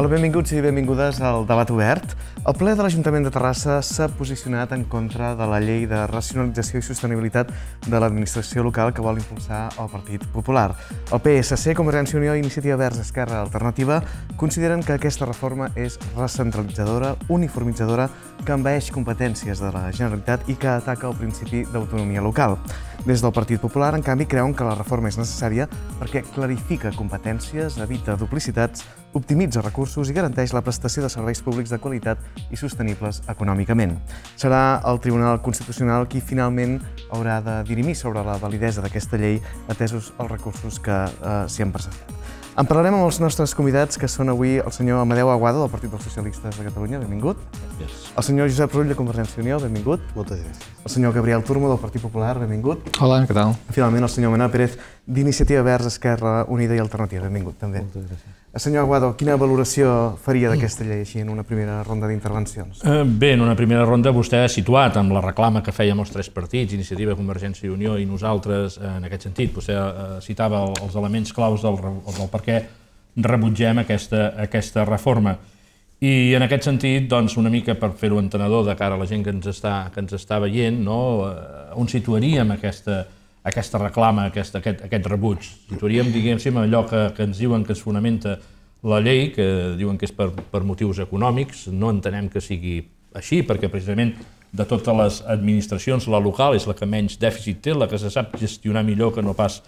Hola, benvinguts i benvingudes al Debat Obert. El ple de l'Ajuntament de Terrassa s'ha posicionat en contra de la llei de racionalització i sostenibilitat de l'administració local que vol impulsar el Partit Popular. El PSC, Convergència Unió i Iniciativa Verds Esquerra Alternativa consideren que aquesta reforma és recentralitzadora, uniformitzadora, que envaeix competències de la Generalitat i que ataca el principi d'autonomia local. Des del Partit Popular, en canvi, creuen que la reforma és necessària perquè clarifica competències, evita duplicitats, optimitza recursos i garanteix la prestació de serveis públics de qualitat i sostenibles econòmicament. Serà el Tribunal Constitucional qui finalment haurà de dirimir sobre la validesa d'aquesta llei atesos els recursos que eh, s'hi han presentat. En parlarem amb els nostres convidats, que són avui el senyor Amadeu Aguado, del Partit dels Socialistes de Catalunya. Benvingut. Gràcies. El senyor Josep Rull de Convergència i Unió, benvingut. Moltes gràcies. El senyor Gabriel Turmo del Partit Popular, benvingut. Hola, què tal? Finalment, el senyor Manà Pérez d'Iniciativa Verds, Esquerra Unida i Alternativa, benvingut també. Moltes gràcies. Senyor Aguado, quina valoració faria d'aquesta llei així en una primera ronda d'intervencions? Eh, bé, en una primera ronda vostè ha situat amb la reclama que fèiem els tres partits, Iniciativa, Convergència i Unió i nosaltres, eh, en aquest sentit, vostè eh, citava els elements claus del, del per què rebutgem aquesta, aquesta reforma. I en aquest sentit, doncs, una mica per fer-ho entenedor de cara a la gent que ens està, que ens està veient, no? Eh, on situaríem aquesta, aquesta reclama, aquest, aquest, aquest rebuig? Situaríem, diguéssim, allò que, que ens diuen que es fonamenta la llei, que diuen que és per, per motius econòmics, no entenem que sigui així, perquè precisament de totes les administracions, la local és la que menys dèficit té, la que se sap gestionar millor que no pas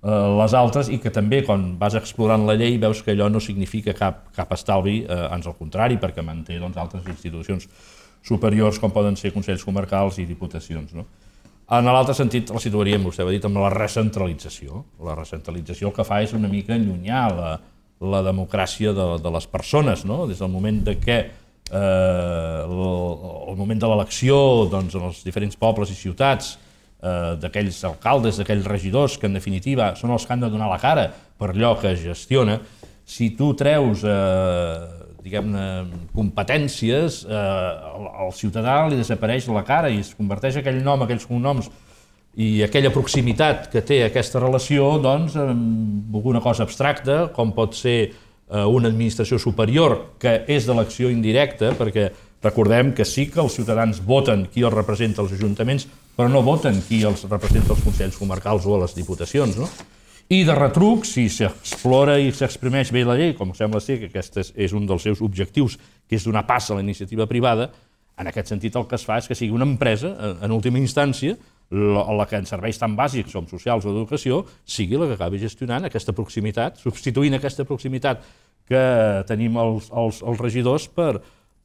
Eh, les altres i que també quan vas explorant la llei veus que allò no significa cap, cap estalvi, eh, ans al contrari, perquè manté doncs, altres institucions superiors com poden ser consells comarcals i diputacions. No? En l'altre sentit la situaríem, vostè ha dit, amb la recentralització. La recentralització el que fa és una mica allunyar la, la democràcia de, de les persones, no? des del moment de que eh, el, el moment de l'elecció doncs, en els diferents pobles i ciutats Eh, d'aquells alcaldes, d'aquells regidors, que en definitiva són els que han de donar la cara per allò que gestiona, si tu treus eh, diguem-ne, competències, eh, al, ciutadà li desapareix la cara i es converteix aquell nom, aquells cognoms i aquella proximitat que té aquesta relació, doncs, en eh, alguna cosa abstracta, com pot ser eh, una administració superior, que és d'elecció indirecta, perquè Recordem que sí que els ciutadans voten qui els representa als ajuntaments, però no voten qui els representa als Consells Comarcals o a les Diputacions. No? I de retruc, si s'explora i s'exprimeix bé la llei, com sembla ser que aquest és, un dels seus objectius, que és donar pas a la iniciativa privada, en aquest sentit el que es fa és que sigui una empresa, en última instància, la, que en serveis tan bàsics com socials o educació, sigui la que acabi gestionant aquesta proximitat, substituint aquesta proximitat que tenim els, els, els regidors per,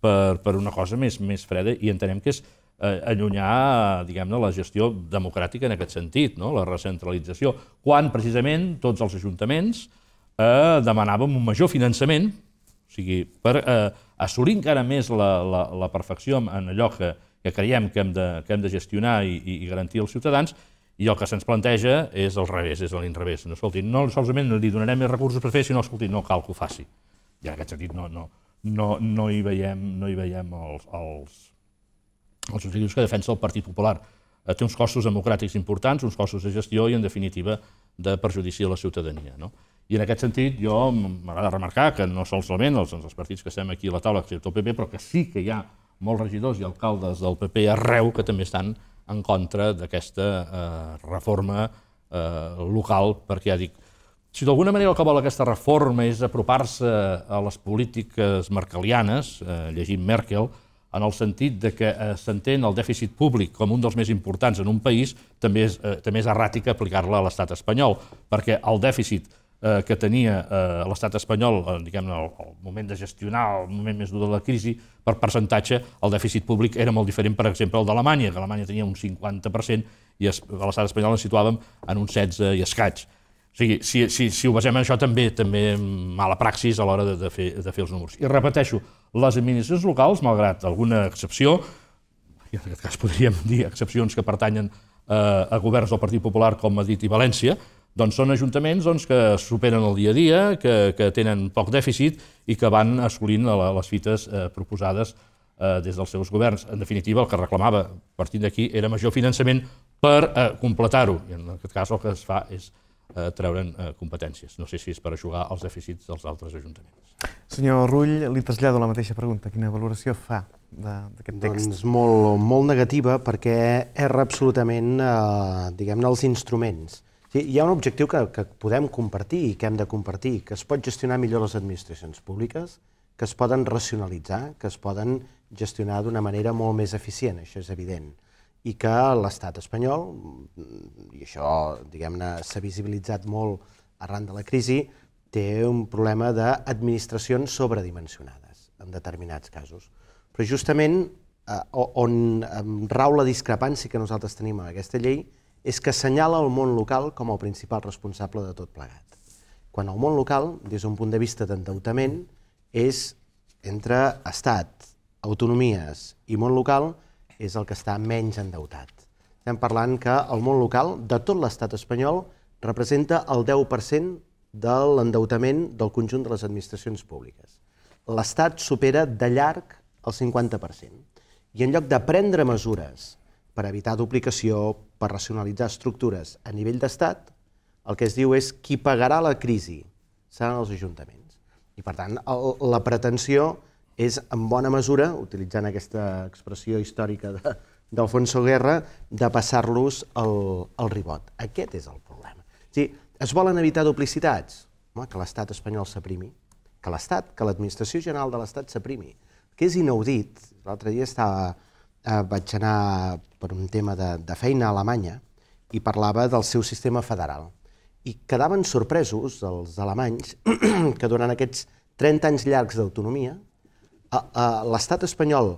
per, per una cosa més, més freda i entenem que és eh, allunyar diguem-ne la gestió democràtica en aquest sentit, no? la recentralització, quan precisament tots els ajuntaments eh, demanàvem un major finançament, o sigui, per eh, assolir encara més la, la, la perfecció en allò que, que creiem que hem de, que hem de gestionar i, i garantir als ciutadans, i el que se'ns planteja és al revés, és a l'inrevés. No, escolti, no solament li donarem més recursos per fer, sinó, escolti, no cal que ho faci. I en aquest sentit no, no, no, no hi veiem, no hi veiem els, els, els objectius que defensa el Partit Popular. Eh, té uns costos democràtics importants, uns costos de gestió i, en definitiva, de perjudici a la ciutadania. No? I en aquest sentit, jo m'agrada remarcar que no solament els, els partits que estem aquí a la taula, excepte el PP, però que sí que hi ha molts regidors i alcaldes del PP arreu que també estan en contra d'aquesta eh, reforma eh, local, perquè ja dic, si d'alguna manera el que vol aquesta reforma és apropar-se a les polítiques merkelianes, eh, llegint Merkel, en el sentit de que eh, s'entén el dèficit públic com un dels més importants en un país, també és, eh, també és erràtic aplicar-la a l'estat espanyol, perquè el dèficit eh, que tenia eh, l'estat espanyol eh, diguem el, el moment de gestionar, el moment més dur de la crisi, per percentatge, el dèficit públic era molt diferent, per exemple, el d'Alemanya, que Alemanya tenia un 50% i a l'estat espanyol ens situàvem en un 16 i escaig. O sigui, si, si, si ho basem en això, també també mala praxis a l'hora de, de, fer, de fer els números. I repeteixo, les administracions locals, malgrat alguna excepció, i en aquest cas podríem dir excepcions que pertanyen eh, a governs del Partit Popular com Madrid i València, doncs són ajuntaments doncs, que superen el dia a dia, que, que tenen poc dèficit i que van assolint la, les fites eh, proposades eh, des dels seus governs. En definitiva, el que reclamava partint d'aquí era major finançament per eh, completar-ho. I en aquest cas el que es fa és eh, treure'n eh, competències. No sé si és per jugar als dèficits dels altres ajuntaments. Senyor Rull, li trasllado la mateixa pregunta. Quina valoració fa d'aquest text? Doncs molt, molt negativa perquè erra absolutament, eh, diguem-ne, els instruments. Sí, hi ha un objectiu que, que podem compartir i que hem de compartir, que es pot gestionar millor les administracions públiques, que es poden racionalitzar, que es poden gestionar d'una manera molt més eficient, això és evident i que l'estat espanyol, i això diguem-ne s'ha visibilitzat molt arran de la crisi, té un problema d'administracions sobredimensionades en determinats casos. Però justament eh, on rau la discrepància que nosaltres tenim en aquesta llei és que assenyala el món local com el principal responsable de tot plegat. Quan el món local, des d'un punt de vista d'endeutament, és entre estat, autonomies i món local, és el que està menys endeutat. Estem parlant que el món local de tot l'estat espanyol representa el 10% de l'endeutament del conjunt de les administracions públiques. L'Estat supera de llarg el 50%. I en lloc de prendre mesures per evitar duplicació, per racionalitzar estructures a nivell d'Estat, el que es diu és qui pagarà la crisi seran els ajuntaments. I, per tant, la pretensió és en bona mesura, utilitzant aquesta expressió històrica d'Alfonso Guerra, de passar-los al, el ribot. Aquest és el problema. O sigui, es volen evitar duplicitats, home, que l'estat espanyol s'aprimi, que l'estat, que l'administració general de l'estat s'aprimi, que és inaudit. L'altre dia estava, eh, vaig anar per un tema de, de feina a Alemanya i parlava del seu sistema federal. I quedaven sorpresos els alemanys que durant aquests 30 anys llargs d'autonomia, l'estat espanyol,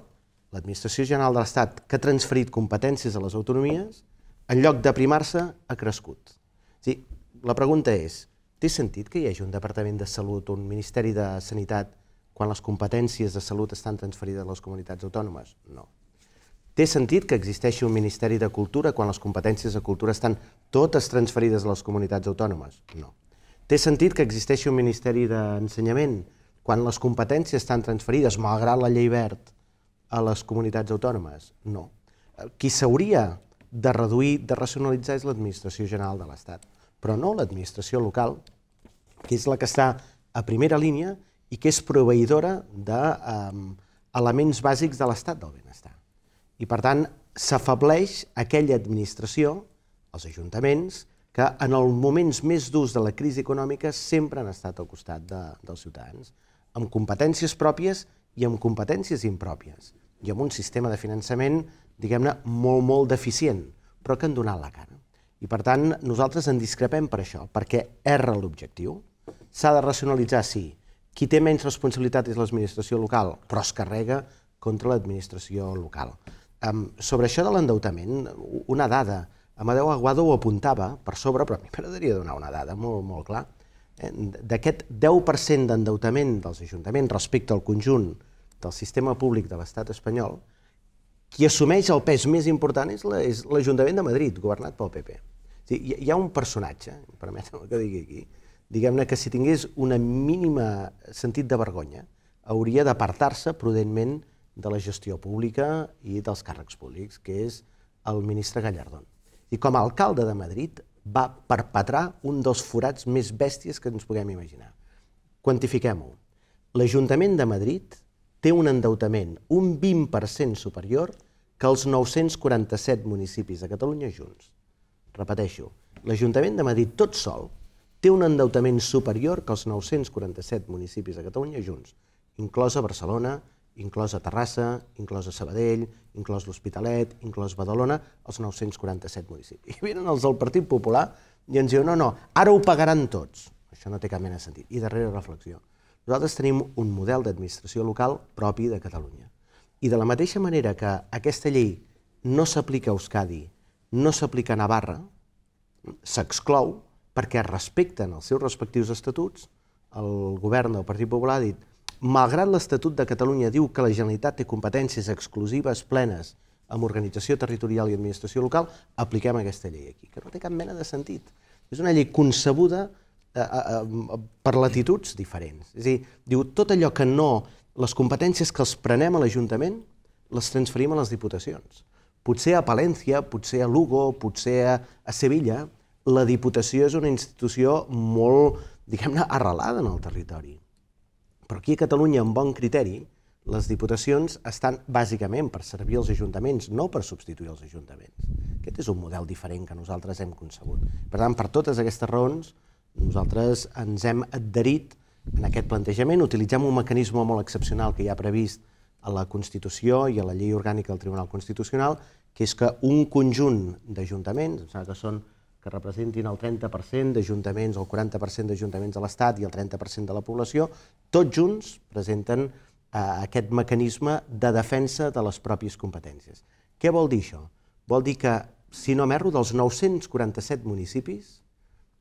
l'administració general de l'estat, que ha transferit competències a les autonomies, en lloc d'aprimar-se, ha crescut. Sí, la pregunta és, té sentit que hi hagi un Departament de Salut, un Ministeri de Sanitat, quan les competències de salut estan transferides a les comunitats autònomes? No. Té sentit que existeixi un Ministeri de Cultura quan les competències de cultura estan totes transferides a les comunitats autònomes? No. Té sentit que existeixi un Ministeri d'Ensenyament quan les competències estan transferides, malgrat la llei verd, a les comunitats autònomes? No. Qui s'hauria de reduir, de racionalitzar, és l'administració general de l'Estat, però no l'administració local, que és la que està a primera línia i que és proveïdora d'elements de, ehm, bàsics de l'estat del benestar. I, per tant, s'afableix aquella administració, els ajuntaments, que en els moments més durs de la crisi econòmica sempre han estat al costat de, dels ciutadans amb competències pròpies i amb competències impròpies, i amb un sistema de finançament, diguem-ne, molt, molt deficient, però que han donat la cara. I, per tant, nosaltres en discrepem per això, perquè erra l'objectiu. S'ha de racionalitzar, sí. Qui té menys responsabilitat és l'administració local, però es carrega contra l'administració local. Um, sobre això de l'endeutament, una dada. Amadeu Aguado ho apuntava per sobre, però a mi m'agradaria donar una dada molt, molt clara. Eh, d'aquest 10% d'endeutament dels ajuntaments respecte al conjunt del sistema públic de l'estat espanyol, qui assumeix el pes més important és l'Ajuntament de Madrid, governat pel PP. O sigui, hi ha un personatge, permetem que digui aquí, diguem-ne que si tingués una mínima sentit de vergonya, hauria d'apartar-se prudentment de la gestió pública i dels càrrecs públics, que és el ministre Gallardón. I com a alcalde de Madrid va perpetrar un dels forats més bèsties que ens puguem imaginar. Quantifiquem-ho. L'Ajuntament de Madrid té un endeutament un 20% superior que els 947 municipis de Catalunya junts. Repeteixo, l'Ajuntament de Madrid tot sol té un endeutament superior que els 947 municipis de Catalunya junts, inclosa Barcelona, a Terrassa, a Sabadell, inclòs l'Hospitalet, inclòs Badalona, els 947 municipis. I venen els del Partit Popular i ens diuen, no, no, ara ho pagaran tots. Això no té cap mena de sentit. I darrere reflexió. Nosaltres tenim un model d'administració local propi de Catalunya. I de la mateixa manera que aquesta llei no s'aplica a Euskadi, no s'aplica a Navarra, s'exclou perquè respecten els seus respectius estatuts, el govern del Partit Popular ha dit Malgrat l'Estatut de Catalunya diu que la Generalitat té competències exclusives plenes amb organització territorial i administració local, apliquem aquesta llei aquí, que no té cap mena de sentit. És una llei concebuda eh, eh, eh, per latituds diferents. És a dir, diu tot allò que no... Les competències que els prenem a l'Ajuntament les transferim a les diputacions. Potser a Palència, potser a Lugo, potser a, a Sevilla, la Diputació és una institució molt, diguem-ne, arrelada en el territori però aquí a Catalunya, amb bon criteri, les diputacions estan bàsicament per servir els ajuntaments, no per substituir els ajuntaments. Aquest és un model diferent que nosaltres hem concebut. Per tant, per totes aquestes raons, nosaltres ens hem adherit en aquest plantejament, utilitzem un mecanisme molt excepcional que hi ha previst a la Constitució i a la Llei Orgànica del Tribunal Constitucional, que és que un conjunt d'ajuntaments, em sembla que són que representin el 30% d'ajuntaments, el 40% d'ajuntaments de l'Estat i el 30% de la població, tots junts presenten eh, aquest mecanisme de defensa de les pròpies competències. Què vol dir això? Vol dir que, si no m'erro, dels 947 municipis,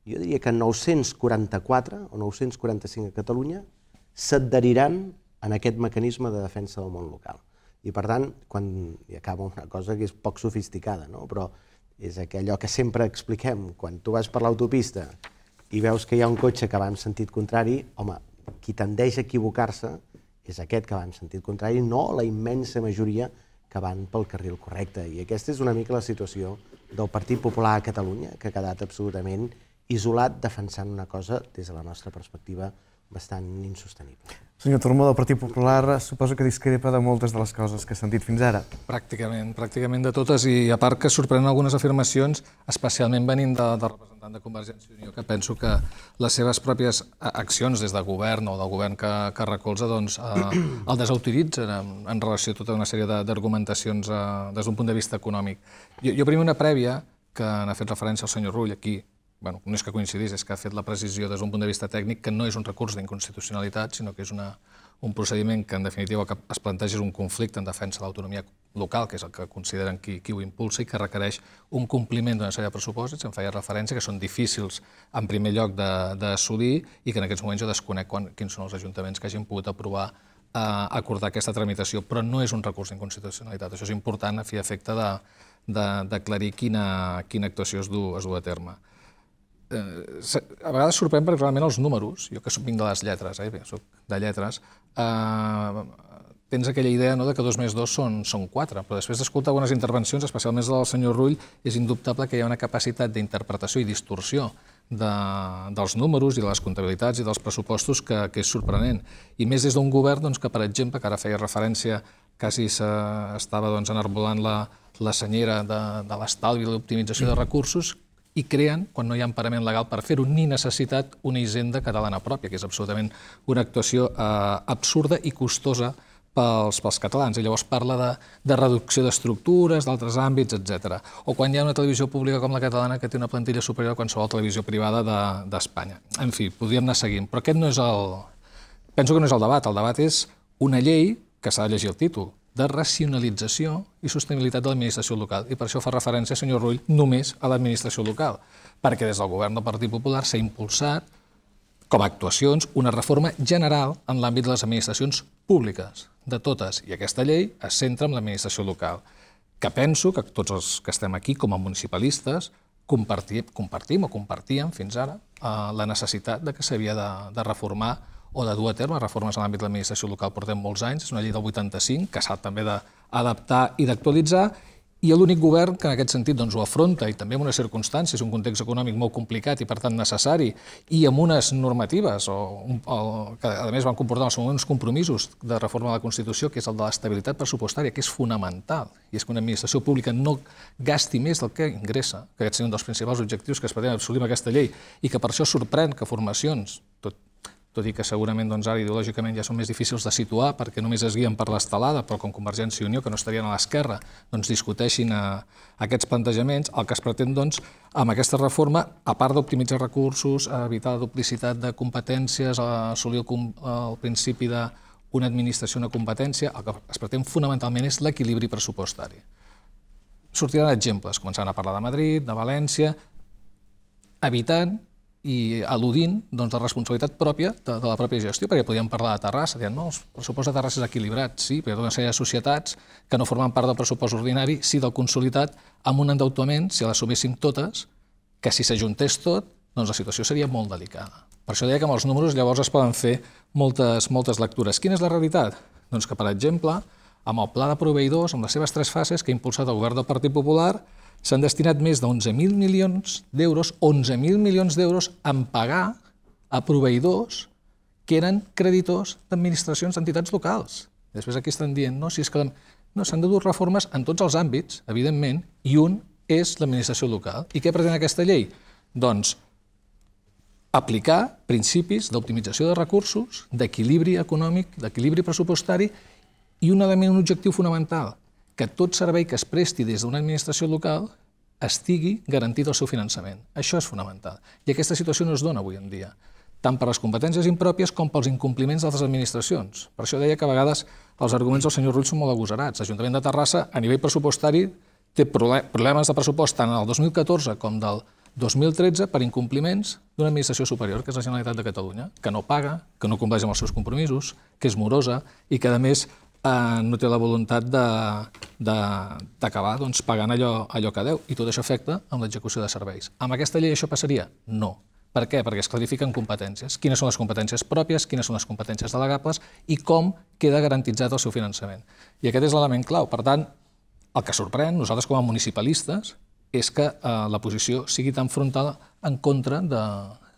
jo diria que 944 o 945 a Catalunya s'adheriran en aquest mecanisme de defensa del món local. I per tant, quan, acaba una cosa que és poc sofisticada, no? però és allò que sempre expliquem. Quan tu vas per l'autopista i veus que hi ha un cotxe que va en sentit contrari, home, qui tendeix a equivocar-se és aquest que va en sentit contrari, no la immensa majoria que van pel carril correcte. I aquesta és una mica la situació del Partit Popular a Catalunya, que ha quedat absolutament isolat defensant una cosa des de la nostra perspectiva bastant insostenible. Senyor Tormó, del Partit Popular, suposo que discrepa de moltes de les coses que s'han dit fins ara. Pràcticament, pràcticament de totes, i a part que sorprenen algunes afirmacions, especialment venint de, de representant de Convergència i Unió, que penso que les seves pròpies accions des del govern o del govern que, que recolza doncs, eh, el desautoritzen en, en relació a tota una sèrie d'argumentacions de, eh, des d'un punt de vista econòmic. Jo, jo primer una prèvia, que n'ha fet referència al senyor Rull aquí, bueno, no és que coincidís, és que ha fet la precisió des d'un punt de vista tècnic que no és un recurs d'inconstitucionalitat, sinó que és una, un procediment que, en definitiva, que es planteja un conflicte en defensa de l'autonomia local, que és el que consideren qui, qui ho impulsa i que requereix un compliment d'una sèrie de pressupòsits, em feia referència, que són difícils en primer lloc d'assolir i que en aquests moments jo desconec quan, quins són els ajuntaments que hagin pogut aprovar eh, acordar aquesta tramitació, però no és un recurs d'inconstitucionalitat. Això és important a fi d'efecte d'aclarir de, de, quina, quina actuació es du, es du a terme eh, a vegades sorprèn perquè realment els números, jo que vinc de les lletres, eh, soc de lletres, eh, tens aquella idea no, de que dos més dos són, són quatre, però després d'escoltar algunes intervencions, especialment del senyor Rull, és indubtable que hi ha una capacitat d'interpretació i distorsió de, dels números i de les comptabilitats i dels pressupostos que, que és sorprenent. I més des d'un govern doncs, que, per exemple, que ara feia referència, quasi estava doncs, enarbolant la, la senyera de, de l'estalvi i l'optimització de recursos, i creen, quan no hi ha emparament legal per fer-ho, ni necessitat una hisenda catalana pròpia, que és absolutament una actuació eh, absurda i costosa pels, pels catalans. I llavors parla de, de reducció d'estructures, d'altres àmbits, etc. O quan hi ha una televisió pública com la catalana que té una plantilla superior a qualsevol televisió privada d'Espanya. De, en fi, podríem anar seguint. Però aquest no és el... Penso que no és el debat. El debat és una llei que s'ha de llegir el títol, de racionalització i sostenibilitat de l'administració local. I per això fa referència, senyor Rull, només a l'administració local, perquè des del govern del Partit Popular s'ha impulsat, com a actuacions, una reforma general en l'àmbit de les administracions públiques, de totes, i aquesta llei es centra en l'administració local, que penso que tots els que estem aquí com a municipalistes compartim, compartim o compartíem fins ara eh, la necessitat de que s'havia de, de reformar o de dur a terme reformes en l'àmbit de l'administració local. Portem molts anys, és una llei del 85 que s'ha també d'adaptar i d'actualitzar i l'únic govern que en aquest sentit doncs, ho afronta, i també en unes circumstàncies, un context econòmic molt complicat i per tant necessari, i amb unes normatives o, o, que a més van comportar en el seu moment uns compromisos de reforma de la Constitució, que és el de l'estabilitat pressupostària, que és fonamental, i és que una administració pública no gasti més del que ingressa, que aquest és un dels principals objectius que es pretén assolir amb aquesta llei, i que per això sorprèn que formacions, tot tot i que segurament doncs, ara ideològicament ja són més difícils de situar perquè només es guien per l'estelada, però com Convergència i Unió, que no estarien a l'esquerra, doncs discuteixin a, eh, a aquests plantejaments, el que es pretén doncs, amb aquesta reforma, a part d'optimitzar recursos, evitar la duplicitat de competències, assolir el, el principi d'una administració, una competència, el que es pretén fonamentalment és l'equilibri pressupostari. Sortiran exemples, començant a parlar de Madrid, de València, evitant i al·ludint doncs, la responsabilitat pròpia de, de la pròpia gestió, perquè podíem parlar de Terrassa, dient, no, el pressupost de Terrassa és equilibrat, sí, però hi ha tota una sèrie de societats que no formen part del pressupost ordinari, sí del consolidat, amb un endeutament, si l'assumíssim totes, que si s'ajuntés tot, doncs la situació seria molt delicada. Per això deia que amb els números llavors es poden fer moltes, moltes lectures. Quina és la realitat? Doncs que, per exemple, amb el pla de proveïdors, amb les seves tres fases que ha impulsat el govern del Partit Popular, s'han destinat més d'11.000 milions d'euros, 11.000 milions d'euros en pagar a proveïdors que eren creditors d'administracions d'entitats locals. Després aquí estan dient, no, si és que no, s'han de dur reformes en tots els àmbits, evidentment, i un és l'administració local. I què pretén aquesta llei? Doncs aplicar principis d'optimització de recursos, d'equilibri econòmic, d'equilibri pressupostari i un element, un objectiu fonamental, que tot servei que es presti des d'una administració local estigui garantit el seu finançament. Això és fonamental. I aquesta situació no es dona avui en dia, tant per les competències impròpies com pels incompliments d'altres administracions. Per això deia que a vegades els arguments del senyor Rull són molt agosarats. L'Ajuntament de Terrassa, a nivell pressupostari, té problemes de pressupost tant el 2014 com del 2013 per incompliments d'una administració superior, que és la Generalitat de Catalunya, que no paga, que no compleix amb els seus compromisos, que és morosa i que, a més, eh, no té la voluntat d'acabar doncs, pagant allò, allò que deu. I tot això afecta amb l'execució de serveis. Amb aquesta llei això passaria? No. Per què? Perquè es clarifiquen competències. Quines són les competències pròpies, quines són les competències delegables i com queda garantitzat el seu finançament. I aquest és l'element clau. Per tant, el que sorprèn, nosaltres com a municipalistes, és que eh, la posició sigui tan frontal en contra de,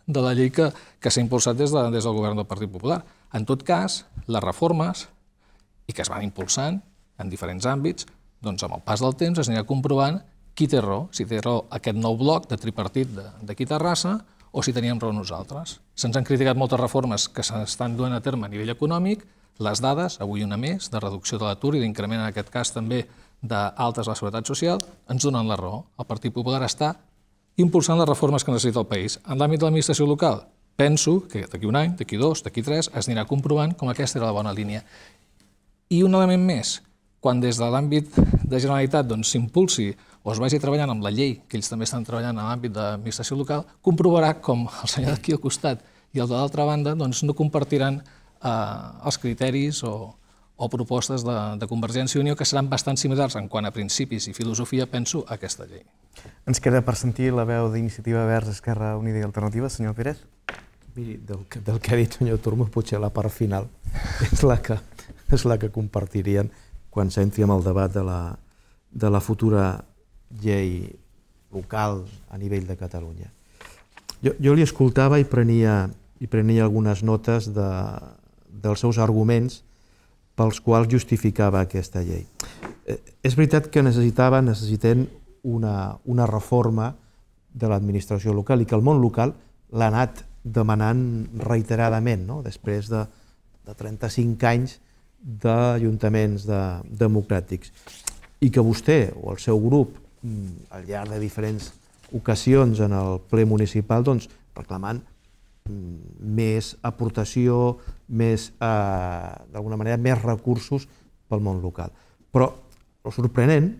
de la llei que, que s'ha impulsat des, de, des del govern del Partit Popular. En tot cas, les reformes i que es van impulsant en diferents àmbits, doncs amb el pas del temps es anirà comprovant qui té raó, si té raó aquest nou bloc de tripartit d'aquí Terrassa o si teníem raó nosaltres. Se'ns han criticat moltes reformes que s'estan duent a terme a nivell econòmic, les dades, avui una més, de reducció de l'atur i d'increment en aquest cas també d'altes a la Seguretat Social, ens donen la raó. El Partit Popular està impulsant les reformes que necessita el país. En l'àmbit de l'administració local, penso que d'aquí un any, d'aquí dos, d'aquí tres, es anirà comprovant com aquesta era la bona línia. I un element més, quan des de l'àmbit de Generalitat doncs, s'impulsi doncs, o es vagi treballant amb la llei, que ells també estan treballant en l'àmbit de local, comprovarà com el senyor d'aquí al costat i el de l'altra banda doncs, no compartiran eh, els criteris o, o propostes de, de Convergència i Unió que seran bastant similars en quant a principis i filosofia, penso, a aquesta llei. Ens queda per sentir la veu d'Iniciativa Verge, Esquerra Unida i Alternativa, senyor Pérez. Miri, del que, del que ha dit senyor Turmos, potser la part final és la que, és la que compartirien quan s'entri amb el debat de la, de la futura llei local a nivell de Catalunya. Jo, jo li escoltava i prenia, i prenia algunes notes de, dels seus arguments pels quals justificava aquesta llei. Eh, és veritat que necessitava, necessitem una, una reforma de l'administració local i que el món local l'ha anat demanant reiteradament, no? després de, de 35 anys d'ajuntaments de, democràtics. I que vostè o el seu grup, mm, al llarg de diferents ocasions en el ple municipal, doncs, reclamant mm, més aportació, més, eh, d'alguna manera, més recursos pel món local. Però el sorprenent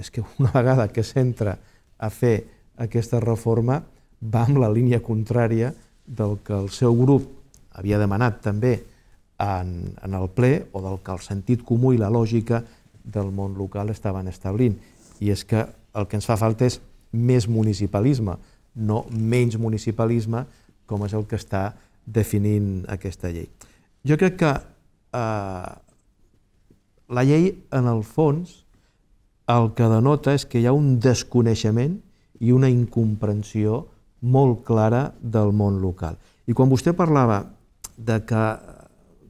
és que una vegada que s'entra a fer aquesta reforma va amb la línia contrària del que el seu grup havia demanat també en, en el ple o del que el sentit comú i la lògica del món local estaven establint. I és que el que ens fa falta és més municipalisme, no menys municipalisme, com és el que està definint aquesta llei. Jo crec que eh, la llei, en el fons, el que denota és que hi ha un desconeixement i una incomprensió molt clara del món local. I quan vostè parlava de, que,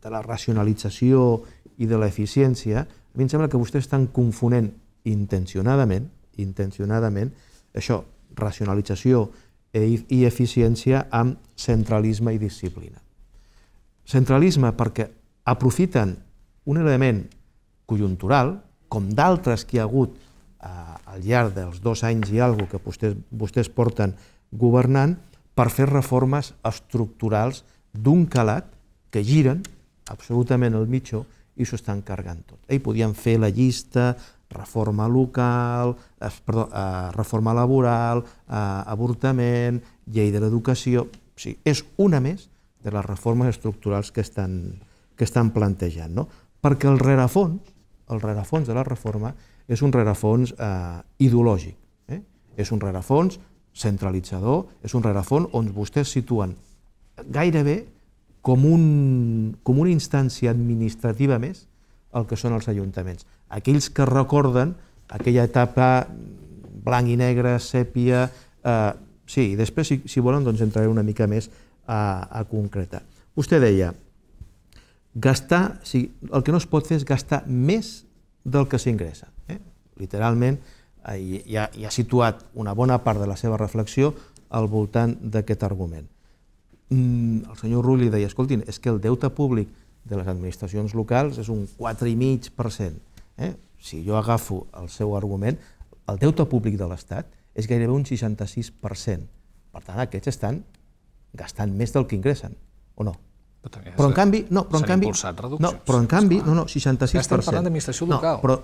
de la racionalització i de l'eficiència, a mi em sembla que vostès estan confonent intencionadament, intencionadament, això, racionalització e, i eficiència amb centralisme i disciplina. Centralisme perquè aprofiten un element conjuntural, com d'altres que hi ha hagut eh, al llarg dels dos anys i algo que vostès, vostès porten governant per fer reformes estructurals d'un calat que giren absolutament el mitjó i s'ho estan carregant tot. I podien fer la llista, reforma local, eh, perdó, eh, reforma laboral, eh, avortament, llei de l'educació... Sí, és una més de les reformes estructurals que estan, que estan plantejant. No? Perquè el rerefons, el rerefons de la reforma és un rerefons eh, ideològic. Eh? És un rerefons centralitzador, és un rerefons on vostès situen gairebé com, un, com una instància administrativa més el que són els ajuntaments. Aquells que recorden aquella etapa blanc i negre, sèpia... Eh, sí, i després, si, si volen, doncs entraré una mica més a, a concretar. Vostè deia, gastar, o sigui, el que no es pot fer és gastar més del que s'ingressa. Eh? Literalment, Eh, i, i, ha, i ha situat una bona part de la seva reflexió al voltant d'aquest argument. Mm, el senyor Rulli deia, escoltin, és que el deute públic de les administracions locals és un 4,5%. Eh? Si jo agafo el seu argument, el deute públic de l'Estat és gairebé un 66%. Per tant, aquests estan gastant més del que ingressen, o no? Però, però en canvi, no, però en canvi, no, però en canvi, no, no, 66%. estem parlant d'administració local. No, però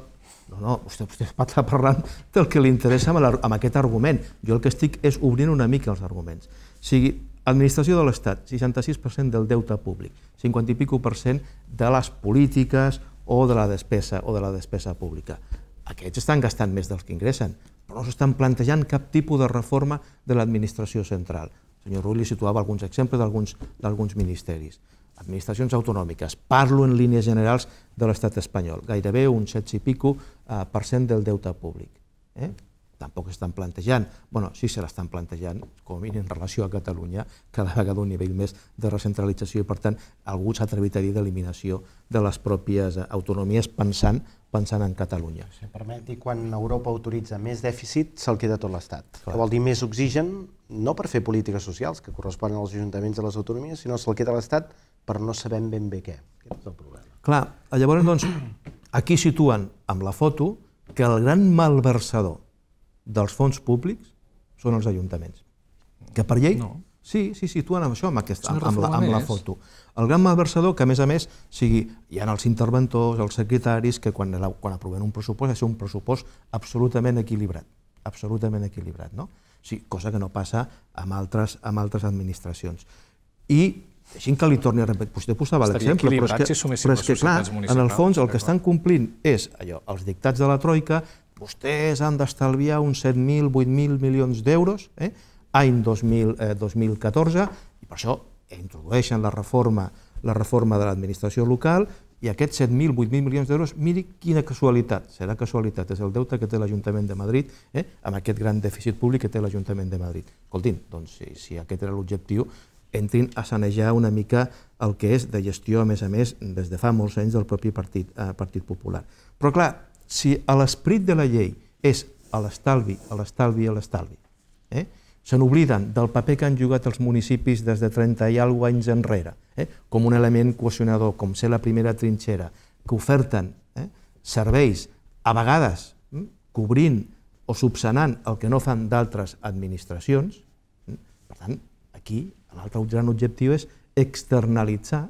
no, no, vostè, vostè està parlant del que li interessa amb, amb aquest argument. Jo el que estic és obrint una mica els arguments. O sigui, administració de l'Estat, 66% del deute públic, 50 i pico per cent de les polítiques o de la despesa o de la despesa pública. Aquests estan gastant més dels que ingressen, però no s'estan plantejant cap tipus de reforma de l'administració central. El senyor Rull li situava alguns exemples d'alguns ministeris administracions autonòmiques, parlo en línies generals de l'estat espanyol, gairebé un 16 i pico eh, per cent del deute públic. Eh? Tampoc estan plantejant, bueno, sí se l'estan plantejant, com a mínim en relació a Catalunya, cada vegada un nivell més de recentralització i per tant algú s'ha atrevit a dir d'eliminació de les pròpies eh, autonomies pensant pensant en Catalunya. Si permeti, quan Europa autoritza més dèficit, se'l queda tot l'Estat. Que vol dir més oxigen, no per fer polítiques socials que corresponen als ajuntaments de les autonomies, sinó se'l queda l'Estat però no sabem ben bé què. Aquest és el problema. Clar, llavors, doncs, aquí situen amb la foto que el gran malversador dels fons públics són els ajuntaments. Que per llei... No. Sí, sí, situen amb això, amb, aquesta, amb, amb, la, amb la foto. El gran malversador, que a més a més, sigui, hi ha els interventors, els secretaris, que quan, quan aproven un pressupost, és un pressupost absolutament equilibrat, absolutament equilibrat, no? Sí, cosa que no passa amb altres, amb altres administracions. I deixin que li torni a repetir, vostè posava l'exemple, però és que, si però és que clar, en el fons el que estan complint és allò, els dictats de la Troika, vostès han d'estalviar uns 7.000, 8.000 milions d'euros, eh? any 2000, eh, 2014, i per això introdueixen la reforma, la reforma de l'administració local, i aquests 7.000, 8.000 milions d'euros, miri quina casualitat, serà casualitat, és el deute que té l'Ajuntament de Madrid eh, amb aquest gran dèficit públic que té l'Ajuntament de Madrid. Escolti'm, doncs si, si aquest era l'objectiu, entrin a sanejar una mica el que és de gestió, a més a més, des de fa molts anys del propi Partit, eh, partit Popular. Però clar, si l'esperit de la llei és a l'estalvi, a l'estalvi, a l'estalvi, eh? se n'obliden del paper que han jugat els municipis des de 30 i alguna anys enrere, eh? com un element cohesionador, com ser la primera trinxera, que oferten eh? serveis, a vegades hm? cobrint o subsanant el que no fan d'altres administracions, hm? per tant, aquí L'altre gran objectiu és externalitzar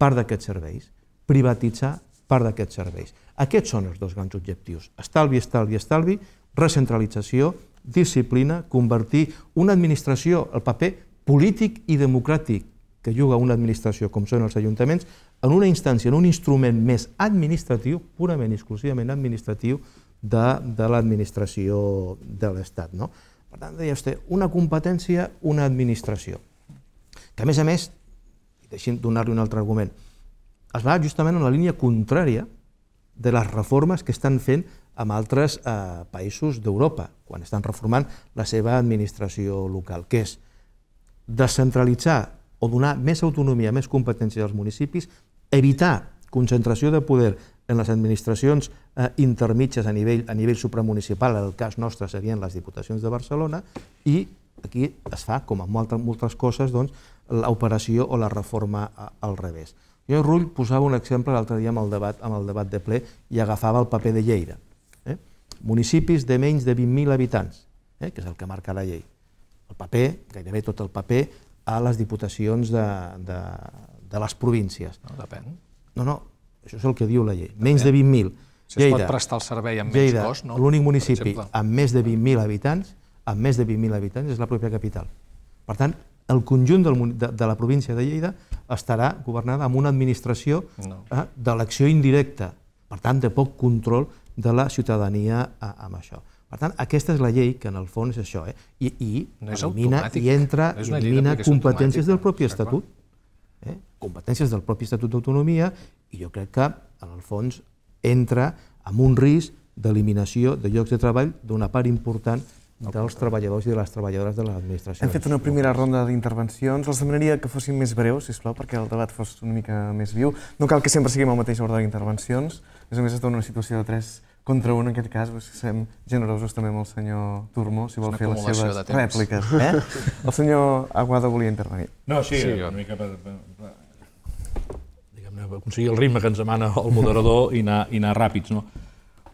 part d'aquests serveis, privatitzar part d'aquests serveis. Aquests són els dos grans objectius. Estalvi, estalvi, estalvi, recentralització, disciplina, convertir una administració, el paper polític i democràtic que juga una administració, com són els ajuntaments, en una instància, en un instrument més administratiu, purament i exclusivament administratiu, de, de l'administració de l'Estat. No? Per tant, deia vostè, una competència, una administració que a més a més, deixin donar-li un altre argument, es va justament en la línia contrària de les reformes que estan fent amb altres eh, països d'Europa, quan estan reformant la seva administració local, que és descentralitzar o donar més autonomia, més competència als municipis, evitar concentració de poder en les administracions eh, intermitges a nivell, a nivell supramunicipal, en el cas nostre serien les diputacions de Barcelona, i aquí es fa, com amb moltes, moltes coses, doncs, l'operació o la reforma al revés. Jo Rull posava un exemple l'altre dia amb el, debat, amb el debat de ple i agafava el paper de Lleida. Eh? Municipis de menys de 20.000 habitants, eh? que és el que marca la llei. El paper, gairebé tot el paper, a les diputacions de, de, de les províncies. No, depèn. No, no, això és el que diu la llei. Depèn. Menys de 20.000. Si Lleida, es pot prestar el servei amb Lleida, menys cost, no? l'únic municipi amb més de 20.000 habitants, amb més de 20.000 habitants és la pròpia capital. Per tant, el conjunt del, de, de la província de Lleida estarà governada amb una administració no. eh, d'elecció indirecta, per tant, de poc control de la ciutadania eh, amb això. Per tant, aquesta és la llei que en el fons és això, eh? i, i no és elimina automàtic. i entra no i elimina competències del propi Estatut, eh? competències del propi Estatut d'Autonomia, i jo crec que en el fons entra amb un risc d'eliminació de llocs de treball d'una part important dels treballadors i de les treballadores de l'administració. Hem fet una primera ronda d'intervencions. Els demanaria que fossin més breus, sisplau, perquè el debat fos una mica més viu. No cal que sempre seguim el mateix ordre d'intervencions. A més a més, es dona una situació de 3 contra 1, en aquest cas, Som generosos també amb el senyor Turmo, si vol fer les seves rèpliques. Eh? El senyor Aguada volia intervenir. No, sí, sí una mica per, per, per aconseguir el ritme que ens demana el moderador i anar, i anar ràpids. No?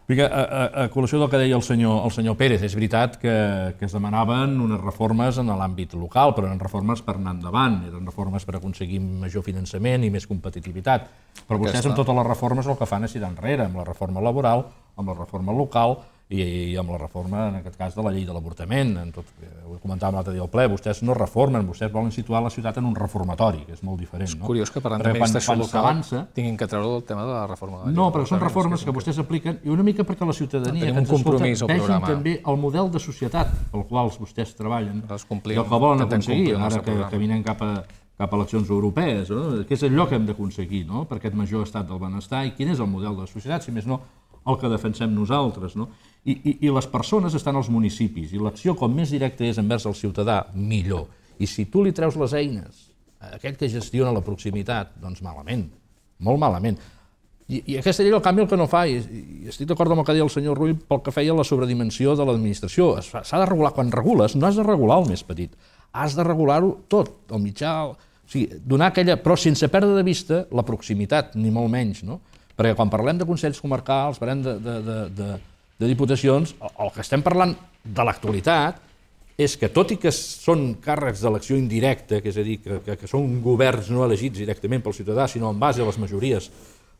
Vinga, a, a, a col·lació del que deia el senyor, el senyor Pérez, és veritat que, que es demanaven unes reformes en l'àmbit local, però eren reformes per anar endavant, eren reformes per aconseguir major finançament i més competitivitat. Però vostès Aquesta. amb totes les reformes el que fan és ir enrere, amb la reforma laboral, amb la reforma local, i, amb la reforma, en aquest cas, de la llei de l'avortament. Tot, eh, ho comentàvem l'altre dia al ple, vostès no reformen, vostès volen situar la ciutat en un reformatori, que és molt diferent. És no? curiós que parlant perquè més quan, local avança, tinguin que treure el tema de la reforma. De la no, però són reformes que, que vostès apliquen i una mica perquè la ciutadania no, que ens escolta vegin també el model de societat pel qual vostès treballen complim, i el que volen aconseguir, ara que caminem cap a, cap a eleccions europees, no? que és allò que hem d'aconseguir no? per aquest major estat del benestar i quin és el model de la societat, si més no, el que defensem nosaltres. No? I, i, I les persones estan als municipis, i l'acció com més directa és envers el ciutadà, millor. I si tu li treus les eines a que gestiona la proximitat, doncs malament, molt malament. I, i aquesta llei, el canvi, el que no fa, i, i estic d'acord amb el que deia el senyor Rull pel que feia la sobredimensió de l'administració, s'ha de regular, quan regules, no has de regular el més petit, has de regular-ho tot, el mitjà, el... o sigui, donar aquella, però sense perdre de vista la proximitat, ni molt menys, no? Perquè quan parlem de consells comarcals, parlem de, de, de, de de diputacions, el que estem parlant de l'actualitat és que, tot i que són càrrecs d'elecció indirecta, que és a dir, que, que, que són governs no elegits directament pel ciutadà, sinó en base a les majories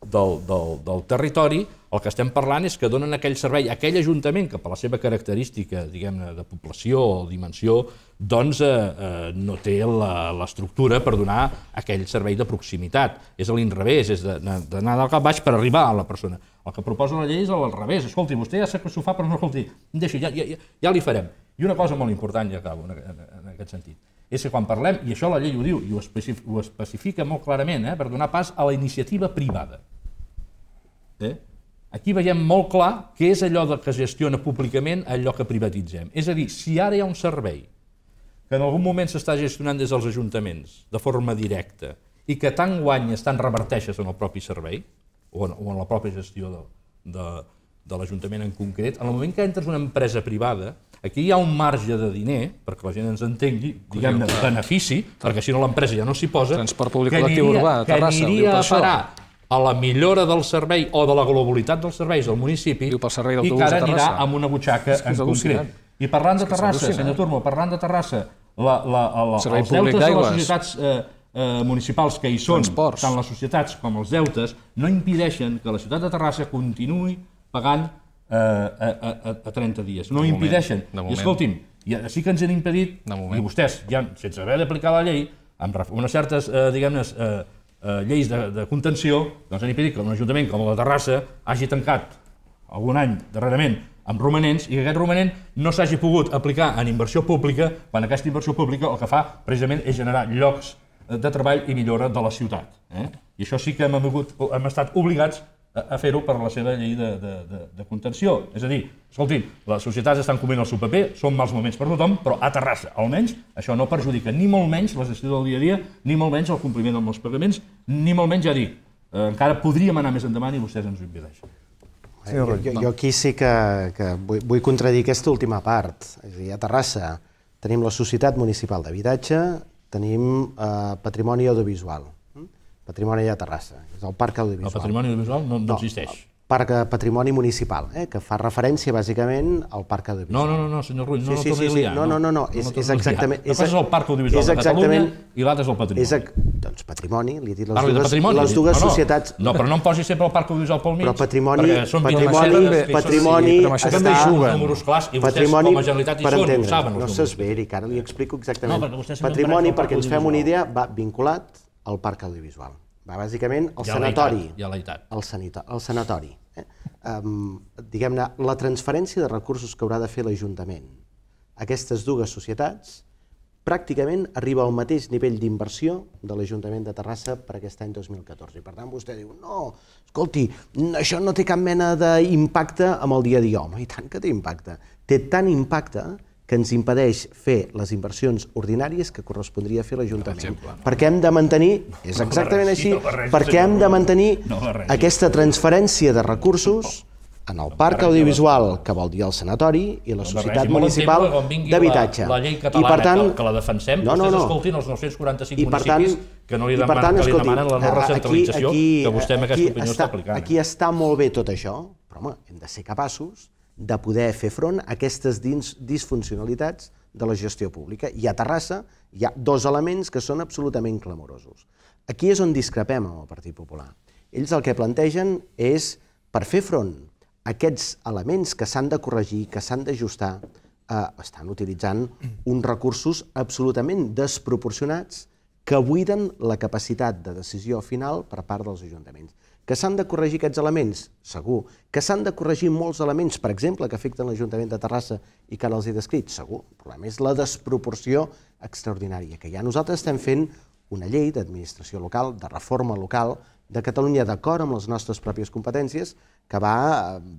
del, del, del territori, el que estem parlant és que donen aquell servei, a aquell ajuntament que per la seva característica, diguem-ne, de població o dimensió, doncs eh, eh, no té l'estructura per donar aquell servei de proximitat. És a l'inrevés, és d'anar del cap baix per arribar a la persona. El que proposa la llei és al revés. Escolti, vostè ja sap que s'ho fa, però no, escolti, deixi, ja, ja, ja li farem. I una cosa molt important, ja acabo, en, en, en aquest sentit és que quan parlem, i això la llei ho diu, i ho, ho especifica molt clarament, eh, per donar pas a la iniciativa privada. Eh? Aquí veiem molt clar què és allò que gestiona públicament allò que privatitzem. És a dir, si ara hi ha un servei que en algun moment s'està gestionant des dels ajuntaments de forma directa i que tant guanyes, tant reverteixes en el propi servei o en, o en la pròpia gestió de, de, de l'Ajuntament en concret, en el moment que entres una empresa privada, Aquí hi ha un marge de diner, perquè la gent ens entengui, diguem-ne, de benefici, perquè si no l'empresa ja no s'hi posa, Transport públic col·lectiu urbà, a Terrassa, que aniria a parar a la millora del servei o de la globalitat dels serveis del municipi i, servei i que ara anirà amb una butxaca en concret. I parlant de Terrassa, senyor Turmo, parlant de Terrassa, la, la, la, la els deutes de les societats eh, eh, municipals que hi són, Transports. tant les societats com els deutes, no impedeixen que la ciutat de Terrassa continuï pagant Eh, a, a, a 30 dies. No de impedeixen. Moment, I escolti'm, i sí que ens han impedit, i vostès, ja, sense haver d'aplicar la llei, amb unes certes, eh, diguem-ne, eh, eh, lleis de, de contenció, doncs han impedit que un ajuntament com la de Terrassa hagi tancat algun any darrerament amb romanents i que aquest romanent no s'hagi pogut aplicar en inversió pública quan aquesta inversió pública el que fa precisament és generar llocs eh, de treball i millora de la ciutat. Eh? I això sí que hem, hagut, hem estat obligats a fer-ho per la seva llei de, de, de, de contenció. És a dir, escolti, les societats estan comint el seu paper, són mals moments per tothom, però a Terrassa, almenys, això no perjudica ni molt menys la gestió del dia a dia, ni molt menys el compliment dels pagaments, ni molt menys, ja dic, eh, encara podríem anar més endavant i vostès ens ho impedeixen. Sí, eh, jo, jo, jo aquí sí que, que vull, vull contradir aquesta última part. És a dir, a Terrassa tenim la Societat Municipal d'Habitatge, tenim eh, Patrimoni Audiovisual, patrimoni de Terrassa, és el parc audiovisual. El patrimoni audiovisual no, no, no existeix. Parc eh, Patrimoni Municipal, eh, que fa referència bàsicament al Parc Audiovisual. No, no, no, no senyor Rull, no, sí, sí, sí, sí. no, no, no, no, és, no és exactament... És, és el Parc Audiovisual és exactament, de Catalunya i l'altra és el Patrimoni. És, doncs patrimoni, li he dit les Parli dues, les dues no, societats... No, però no em posi sempre el Parc Audiovisual pel mig, però patrimoni, perquè són patrimoni, patrimoni, sí, està, també juguen. clars i patrimoni, com a Generalitat hi són, ho saben. No s'esveri, que ara li explico exactament. No, patrimoni, perquè ens fem una idea, va vinculat al parc audiovisual. Va, bàsicament, el I sanatori. Ja el, sanita, el sanatori. Eh? Um, Diguem-ne, la transferència de recursos que haurà de fer l'Ajuntament a aquestes dues societats pràcticament arriba al mateix nivell d'inversió de l'Ajuntament de Terrassa per aquest any 2014. I per tant, vostè diu, no, escolti, això no té cap mena d'impacte amb el dia a dia. Home, i tant que té impacte. Té tant impacte que ens impedeix fer les inversions ordinàries que correspondria fer l'Ajuntament. Per no. Perquè hem de mantenir, és exactament no així, no perquè hem de mantenir no aquesta transferència de recursos en el parc audiovisual, que vol dir el sanatori, i la societat municipal d'habitatge. La, la llei catalana I per tant, que, que la defensem, no, no, no. escoltin els 945 I per tant, municipis que no li, demanen, tant, que li demanen la no eh, recentralització, aquí, aquí, que vostè amb aquesta opinió està, està aplicant. Aquí està molt bé tot això, però home, hem de ser capaços de poder fer front a aquestes disfuncionalitats de la gestió pública. I a Terrassa hi ha dos elements que són absolutament clamorosos. Aquí és on discrepem amb el Partit Popular. Ells el que plantegen és, per fer front a aquests elements que s'han de corregir, que s'han d'ajustar, eh, estan utilitzant uns recursos absolutament desproporcionats que buiden la capacitat de decisió final per part dels ajuntaments. Que s'han de corregir aquests elements? Segur. Que s'han de corregir molts elements, per exemple, que afecten l'Ajuntament de Terrassa i que ara els he descrit? Segur. El problema és la desproporció extraordinària que ja Nosaltres estem fent una llei d'administració local, de reforma local, de Catalunya d'acord amb les nostres pròpies competències, que va,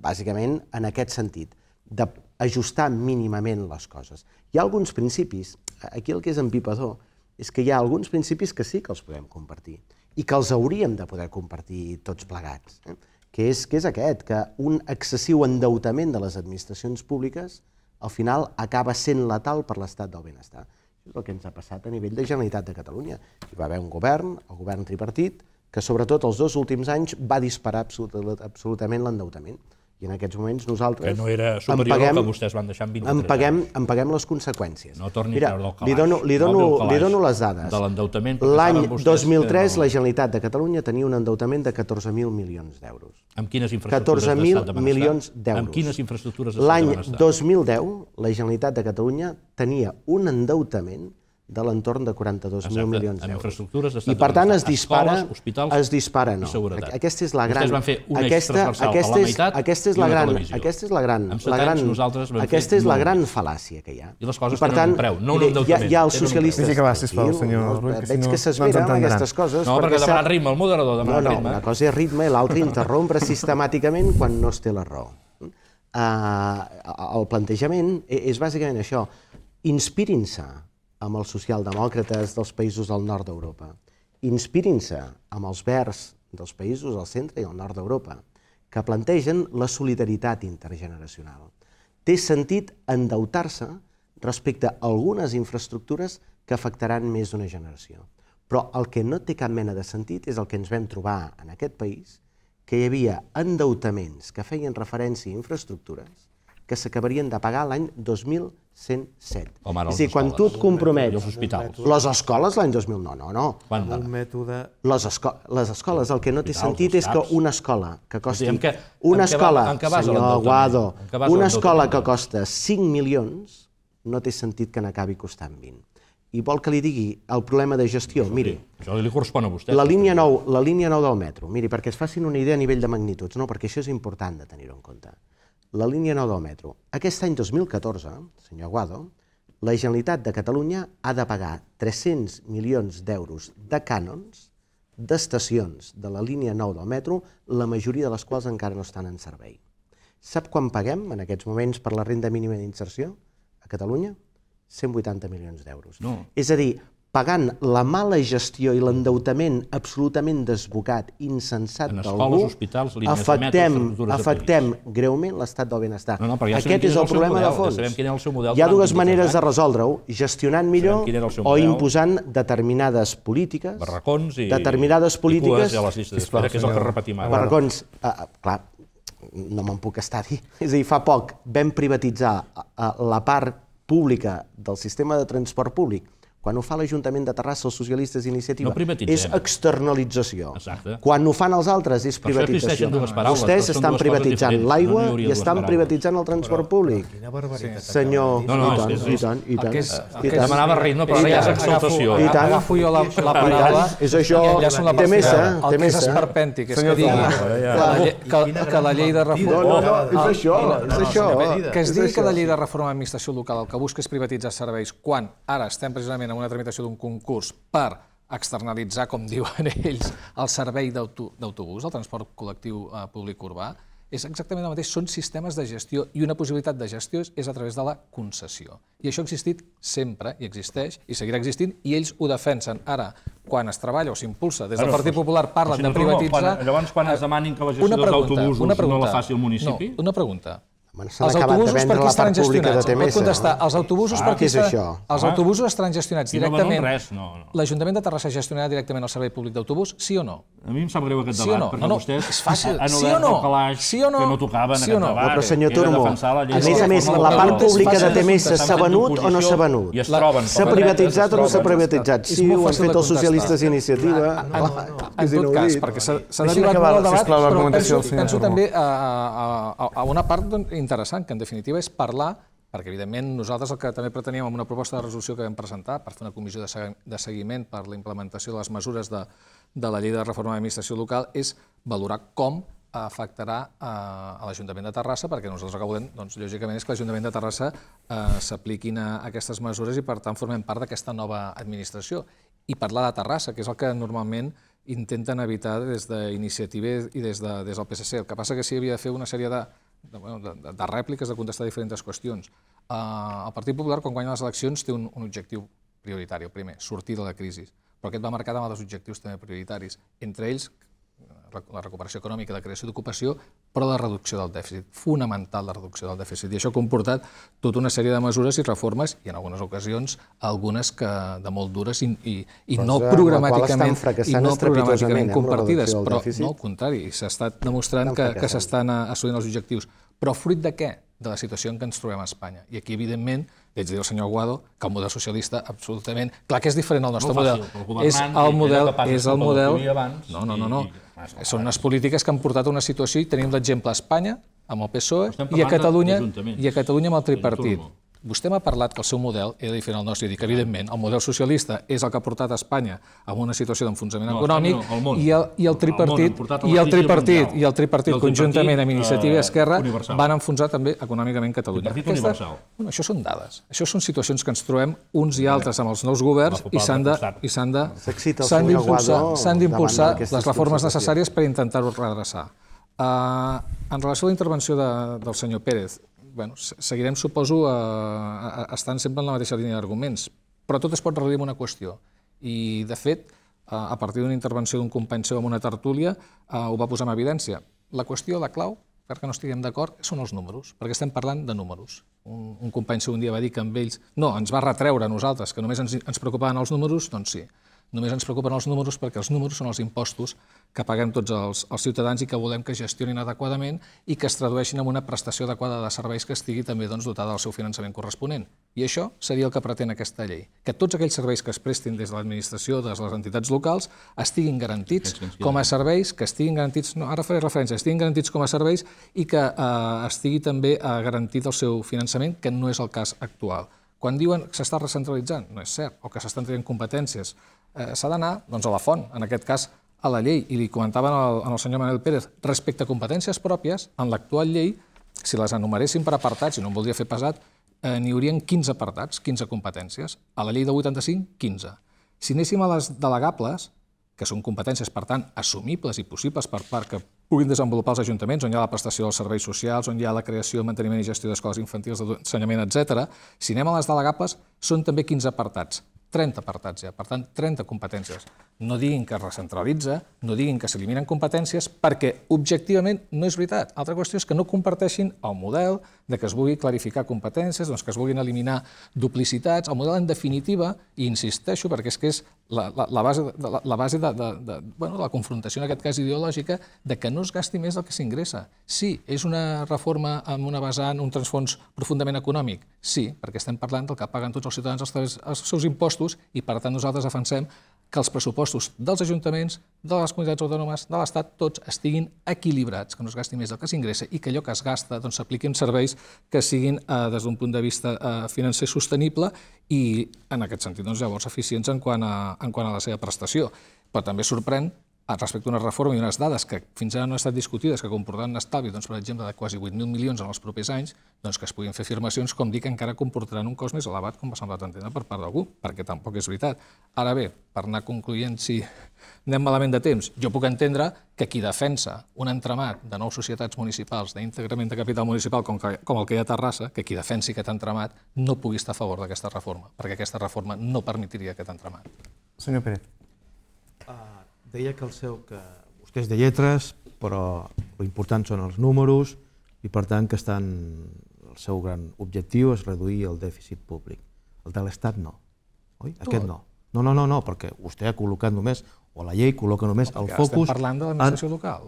bàsicament, en aquest sentit, d'ajustar mínimament les coses. Hi ha alguns principis, aquí el que és empipador, és que hi ha alguns principis que sí que els podem compartir, i que els hauríem de poder compartir tots plegats, eh? que, és, que és aquest, que un excessiu endeutament de les administracions públiques al final acaba sent letal per l'estat del benestar. És el que ens ha passat a nivell de Generalitat de Catalunya. Hi va haver un govern, el govern tripartit, que sobretot els dos últims anys va disparar absolut, absolutament l'endeutament. I en aquests moments nosaltres... Que no era superior paguem, al que vostès van deixar en 23 en paguem, En paguem les conseqüències. No torni Mira, a treure el calaix. Li dono, li dono, no li dono les dades. De l'endeutament... L'any 2003 no... la Generalitat de Catalunya tenia un endeutament de 14.000 milions d'euros. Amb quines infraestructures d'estat de benestar? milions d'euros. Amb quines infraestructures d'estat de benestar? L'any 2010 la Generalitat de Catalunya tenia un endeutament de l'entorn de 42.000 milions d'euros. infraestructures, I per tant es dispara, escoles, hospitals es dispara, no. i seguretat. Aquesta és la gran... Vostès van fer un aquesta, aquesta és, a la meitat aquesta és la gran, Aquesta és la gran, la gran, aquesta és la gran fal·làcia que hi ha. I les coses I per tant, tenen un preu, no un endeutament. Hi ha, hi ha els socialistes... Que va, sisplau, senyor Rull, que si no, veig que s'esperen no aquestes coses... No, perquè, perquè demanen ritme, el moderador demana no, no, ritme. Una cosa és ritme i l'altra interrompre sistemàticament quan no es té la raó. Uh, el plantejament e- és bàsicament això. Inspirin-se amb els socialdemòcrates dels països del nord d'Europa. Inspirin-se amb els verds dels països del centre i del nord d'Europa, que plantegen la solidaritat intergeneracional. Té sentit endeutar-se respecte a algunes infraestructures que afectaran més d'una generació. Però el que no té cap mena de sentit és el que ens vam trobar en aquest país, que hi havia endeutaments que feien referència a infraestructures que s'acabarien de pagar l'any 2020 107. Home, és a dir, quan tu et compromets... Els hospitals. Les escoles l'any 2009, no, no. Quan un mètode... Les, esco les escoles, el que no té sentit és que una escola que costi... Dir, que, una escola, que va, senyor Guado, una escola que costa 5 milions no té sentit que n'acabi costant 20 i vol que li digui el problema de gestió. Això, miri, això li correspon a vostè. La línia, 9, la línia 9 del metro, miri, perquè es facin una idea a nivell de magnituds, no? perquè això és important de tenir-ho en compte la línia 9 del metro. Aquest any 2014, senyor Aguado, la Generalitat de Catalunya ha de pagar 300 milions d'euros de cànons d'estacions de la línia 9 del metro, la majoria de les quals encara no estan en servei. Sap quan paguem en aquests moments per la renda mínima d'inserció a Catalunya? 180 milions d'euros. No. És a dir, pagant la mala gestió i l'endeutament absolutament desbocat, insensat d'algú, hospitals, afectem, afectem greument l'estat del benestar. No, no, ja Aquest és el, el problema model, de fons. Ja quin és el seu model Hi ha dues maneres eh? de resoldre-ho, gestionant millor o imposant determinades polítiques, barracons i, determinades polítiques, i cues a que és el que repetim ara. Barracons, eh, eh, clar, no me'n puc estar dir. És a dir, fa poc vam privatitzar la part pública del sistema de transport públic quan ho fa l'Ajuntament de Terrassa, els socialistes d'iniciativa, no és externalització. Exacte. Quan ho fan els altres, és privatització. paraules, Vostès estan privatitzant l'aigua no i estan privatitzant el transport però, públic. barbaritat. Senyor, no, no, no, és, i tant, i tant. És, i Demanava ritme, però ara ja és exaltació. I tant. Agafo jo la, la paraula. És això, té més, té més. El que és esperpèntic és que digui que la llei de reforma... No, no, és això, és això. Que es digui que la llei de reforma d'administració local el que busca és privatitzar serveis quan ara estem precisament en una tramitació d'un concurs per externalitzar, com diuen ells, el servei d'autobús, el transport col·lectiu eh, públic urbà, és exactament el mateix, són sistemes de gestió i una possibilitat de gestió és a través de la concessió. I això ha existit sempre, i existeix, i seguirà existint, i ells ho defensen. Ara, quan es treballa o s'impulsa des del Partit Popular, parlen de privatitzar... Quan, llavors, quan es demanin que la gestió dels autobusos no la faci el municipi? No, una pregunta. S'han autobusos de vendre estan gestionats? pública de TMS. Contestar, no? Els autobusos ah, per qui estan... Això? Els autobusos estan gestionats directament... No res, no, no. L'Ajuntament de Terrassa gestionarà directament el servei públic d'autobús, sí o no? A mi em sap greu aquest debat, sí no? perquè no, no, vostès és fàcil. han obert sí o no? el calaix sí o no? que no tocava sí o no? aquest debat. però senyor Turmo, a més a més, la part pública de TMS s'ha venut o no s'ha venut? S'ha privatitzat o no s'ha privatitzat? Sí, ho han fet els socialistes d'iniciativa. En tot cas, perquè s'ha derivat molt el debat, però penso també a una part interessant, que en definitiva és parlar, perquè evidentment nosaltres el que també preteníem amb una proposta de resolució que vam presentar per fer una comissió de seguiment per la implementació de les mesures de, de la llei de reforma de l'administració local és valorar com afectarà eh, a, l'Ajuntament de Terrassa, perquè nosaltres el que volem, doncs, lògicament, és que l'Ajuntament de Terrassa eh, s'apliquin aquestes mesures i, per tant, formem part d'aquesta nova administració. I parlar de Terrassa, que és el que normalment intenten evitar des d'iniciativa i des, de, des del PSC. El que passa que sí havia de fer una sèrie de de, de, de rèpliques, de contestar diferents qüestions. Uh, el Partit Popular, quan guanya les eleccions, té un, un objectiu prioritari, el primer, sortir de la crisi. Però aquest va marcat amb altres objectius també prioritaris, entre ells la recuperació econòmica, la creació d'ocupació, però la reducció del dèficit, fonamental la reducció del dèficit. I això ha comportat tota una sèrie de mesures i reformes, i en algunes ocasions algunes que de molt dures i, i, i no programàticament, i no eh, programàticament compartides, però no, al contrari, s'ha estat demostrant que, que s'estan eh, assolint els objectius. Però fruit de què? de la situació en què ens trobem a Espanya. I aquí, evidentment, haig de dir al senyor Aguado que el model socialista, absolutament... Clar que és diferent al nostre no model. el és el model... És el model... No, no, no, no. I són unes polítiques que han portat a una situació i tenim l'exemple a Espanya, amb el PSOE, i a, Catalunya, i a Catalunya amb el tripartit. Vostè m'ha parlat que el seu model era diferent al nostre. I dic, evidentment, el model socialista és el que ha portat a Espanya a una situació d'enfonsament econòmic no, i, el, i el tripartit, el i el tripartit, i el tripartit conjuntament amb Iniciativa eh, Esquerra universal. van enfonsar també econòmicament Catalunya. Aquesta, bueno, això són dades. Això són situacions que ens trobem uns i altres amb els nous governs i s'han de s'han s'han d'impulsar les reformes necessàries per intentar-ho redreçar. Uh, en relació a la intervenció de, del senyor Pérez, bueno, seguirem, suposo, a, a, a, estant sempre en la mateixa línia d'arguments, però tot es pot reduir en una qüestió. I, de fet, a, a partir d'una intervenció d'un company seu en una tertúlia, eh, ho va posar en evidència. La qüestió, la clau, perquè no estiguem d'acord, són els números, perquè estem parlant de números. Un, un company seu un dia va dir que amb ells... No, ens va retreure a nosaltres, que només ens, ens preocupaven els números, doncs sí. Només ens preocupen els números perquè els números són els impostos que paguem tots els, els ciutadans i que volem que gestionin adequadament i que es tradueixin en una prestació adequada de serveis que estigui també doncs, dotada del seu finançament corresponent. I això seria el que pretén aquesta llei, que tots aquells serveis que es prestin des de l'administració, des de les entitats locals, estiguin garantits com a serveis, que estiguin garantits, no, ara faré referència, estiguin garantits com a serveis i que eh, estigui també eh, garantit el seu finançament, que no és el cas actual. Quan diuen que s'està recentralitzant, no és cert, o que s'estan traient competències Eh, s'ha d'anar doncs, a la font, en aquest cas a la llei, i li comentaven al, al senyor Manel Pérez, respecte a competències pròpies, en l'actual llei, si les enumeréssim per apartats, i no em voldria fer pesat, eh, n'hi haurien 15 apartats, 15 competències. A la llei de 85, 15. Si anéssim a les delegables, que són competències, per tant, assumibles i possibles per part que puguin desenvolupar els ajuntaments, on hi ha la prestació dels serveis socials, on hi ha la creació, manteniment i gestió d'escoles infantils, d'ensenyament, etc. Si anem a les delegables, són també 15 apartats. 30 apartats ja, per tant, 30 competències. No diguin que es recentralitza, no diguin que s'eliminen competències, perquè objectivament no és veritat. Altra qüestió és que no comparteixin el model, de que es vulgui clarificar competències, doncs que es vulguin eliminar duplicitats. El model, en definitiva, i insisteixo, perquè és que és la, la, la base, de, la, la base de, de, de, bueno, de la confrontació, en aquest cas ideològica, de que no es gasti més del que s'ingressa. Sí, és una reforma amb una en un transfons profundament econòmic. Sí, perquè estem parlant del que paguen tots els ciutadans els, els seus impostos i, per tant, nosaltres defensem que els pressupostos dels ajuntaments, de les comunitats autònomes, de l'Estat, tots estiguin equilibrats, que no es gasti més del que s'ingressa i que allò que es gasta doncs, s'apliqui doncs, en serveis que siguin eh, des d'un punt de vista eh, financer sostenible i, en aquest sentit, doncs, llavors, eficients en quant, a, en quant a la seva prestació. Però també sorprèn Ah, respecte a una reforma i unes dades que fins ara no han estat discutides, que comportaran un estalvi, doncs, per exemple, de quasi 8.000 milions en els propers anys, doncs, que es puguin fer afirmacions com dir que encara comportaran un cost més elevat, com va semblar entendre per part d'algú, perquè tampoc és veritat. Ara bé, per anar concluent, si anem malament de temps, jo puc entendre que qui defensa un entramat de nou societats municipals, d'integrament de capital municipal com, que, com el que hi ha a Terrassa, que qui defensi aquest entramat no pugui estar a favor d'aquesta reforma, perquè aquesta reforma no permetria aquest entramat. Senyor Pérez deia que el seu, que vostè és de lletres, però l'important són els números i per tant que estan, el seu gran objectiu és reduir el dèficit públic. El de l'Estat no, oi? Tot. Aquest no. No, no, no, no, perquè vostè ha col·locat només, o la llei col·loca només no, el focus... Estem parlant de l'administració en... local.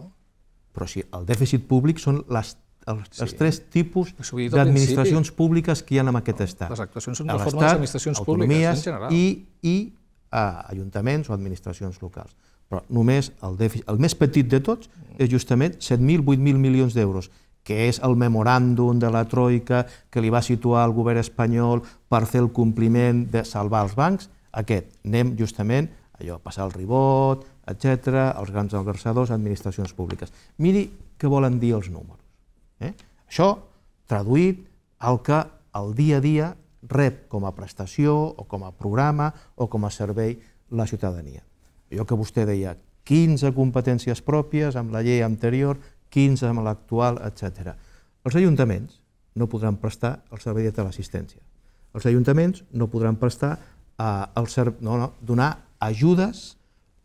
Però sí, el dèficit públic són les els, sí. els tres tipus d'administracions públiques que hi ha en aquest no, estat. Les actuacions són de forma d'administracions públiques, en general. I, i a ajuntaments o administracions locals. Però només el dèficit, el més petit de tots, és justament 7.000, 8.000 milions d'euros, que és el memoràndum de la Troika que li va situar el govern espanyol per fer el compliment de salvar els bancs, aquest. Anem justament allò, passar el ribot, etc., els grans adversadors, administracions públiques. Miri què volen dir els números. Eh? Això traduït al que el dia a dia rep com a prestació o com a programa o com a servei la ciutadania allò que vostè deia, 15 competències pròpies amb la llei anterior, 15 amb l'actual, etc. Els ajuntaments no podran prestar el servei de teleassistència. Els ajuntaments no podran prestar eh, el ser... no, no, donar ajudes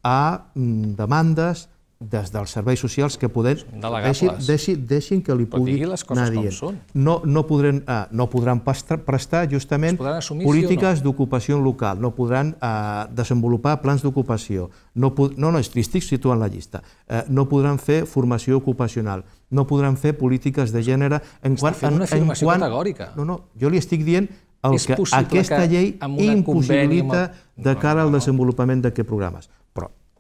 a mm, demandes des dels serveis socials que poden... deixin, deixin, deixin que li pugui anar dient. No, no, podrem, eh, no podran prestar justament polítiques no? d'ocupació local, no podran eh, desenvolupar plans d'ocupació, no, no, no, estic situant la llista, eh, no podran fer formació ocupacional, no podran fer polítiques de gènere... En Està quan, fent una afirmació en quan, categòrica. No, no, jo li estic dient el és que aquesta que llei impossibilita amb... de cara al desenvolupament d'aquests programes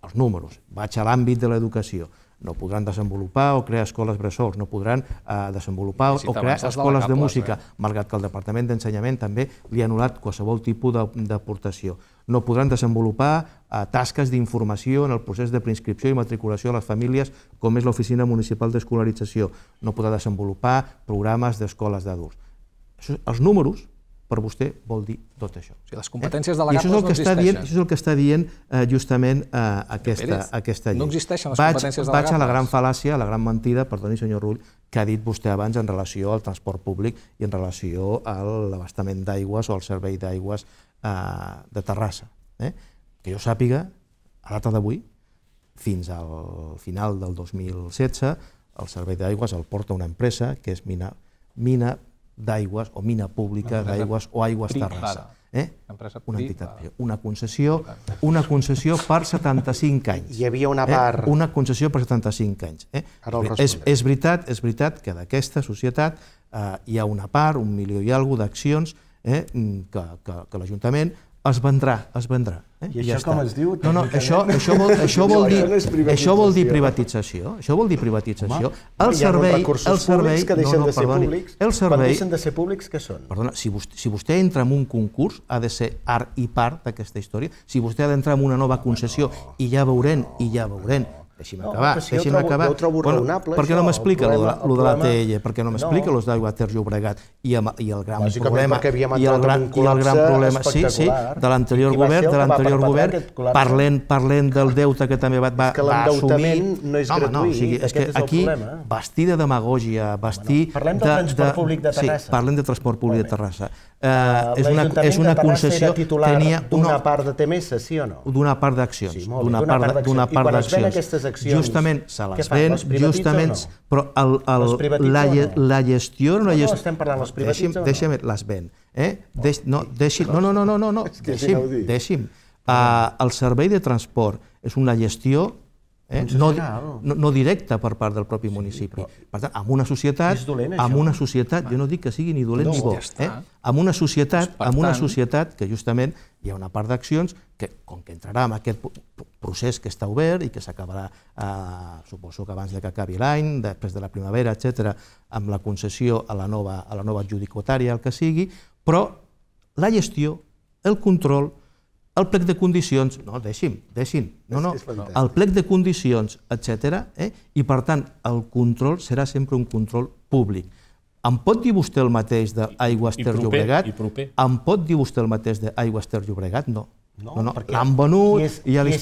els números, vaig a l'àmbit de l'educació, no podran desenvolupar o crear escoles bressols, no podran eh, desenvolupar si o crear escoles de, de música, eh? malgrat que el Departament d'Ensenyament també li ha anul·lat qualsevol tipus d'aportació. No podran desenvolupar eh, tasques d'informació en el procés de preinscripció i matriculació a les famílies, com és l'Oficina Municipal d'Escolarització. No podrà desenvolupar programes d'escoles d'adults. Els números per vostè vol dir tot això. O sigui, les competències delegades eh? I això és el que no existeixen. està dient, això és el que està dient eh, justament eh, aquesta, Pérez, aquesta llei. No existeixen les vaig, competències delegades. Vaig a la gran fal·làcia, a la gran mentida, perdoni senyor Rull, que ha dit vostè abans en relació al transport públic i en relació a l'abastament d'aigües o al servei d'aigües eh, de Terrassa. Eh? Que jo sàpiga, a data d'avui, fins al final del 2016, el servei d'aigües el porta una empresa que és Mina, Mina d'aigües o mina pública d'aigües o aigües Terrassa. Eh? Una entitat, una concessió, una concessió per 75 anys. Hi havia una eh? part... Eh? Una concessió per 75 anys. Eh? És, és, veritat, és veritat que d'aquesta societat eh, hi ha una part, un milió i alguna d'accions eh, que, que, que l'Ajuntament es vendrà, es vendrà. Eh? I, I això ja com està. es diu? No, no, això, això, vol, això, vol dir, això, vol dir privatització. Això vol dir privatització. Home, el servei, el servei, que deixen no, no, de ser perdoni, públics, el servei, deixen de ser públics, que són? Perdona, si vostè, si vostè entra en un concurs, ha de ser art i part d'aquesta història. Si vostè ha d'entrar en una nova concessió, no, i ja veurem, no, i ja veurem, no, Deixi'm no, acabar, si deixi'm trobo, acabar. Jo trobo bueno, raonable, Per què no m'explica el, lo de, la de Per què no m'explica no. d'aigua Ter Llobregat? I, amb, i el gran problema... I el gran, un col·lapse gran problema, sí, sí, de l'anterior govern, de l'anterior govern, parlent, parlent del deute que també va, va, va assumir... no és gratuït, no, o sigui, és que aquí, vestir de demagògia, vestir... Bueno, parlem del transport públic de Terrassa. Sí, parlem de transport públic de Terrassa. Uh, ah, és una, és una concessió... Tenia una part de TMS, sí o no? D'una part d'accions. D'una part d'accions. I quan es ven aquestes accions justament, se les ven, justament, no? però el, el, la, no? la gestió... No, no, gest... no, estem parlant, les privatitzen deixi'm, o no? les ven. Eh? Deix, no, deixi, no, no, no, no, no, no. deixi'm, deixi'm. Uh, el servei de transport és una gestió eh? Doncs no, no, directa per part del propi sí, municipi. Per tant, amb una societat, dolent, amb una societat, jo no dic que sigui ni dolent no, ni bo, ja eh? amb una societat, doncs, amb una societat que justament hi ha una part d'accions que, com que entrarà en aquest procés que està obert i que s'acabarà, eh, suposo que abans de que acabi l'any, després de la primavera, etc, amb la concessió a la nova, a la nova adjudicatària, el que sigui, però la gestió, el control, el plec de condicions, no, deixi'm, deixi'm, no, no, el plec de condicions, etc. Eh? i per tant el control serà sempre un control públic. Em pot dir vostè el mateix d'Aigua Ter Llobregat? I proper. Em pot dir vostè el mateix d'Aigua Ter Llobregat? No. No, no, no. l'han venut i ja li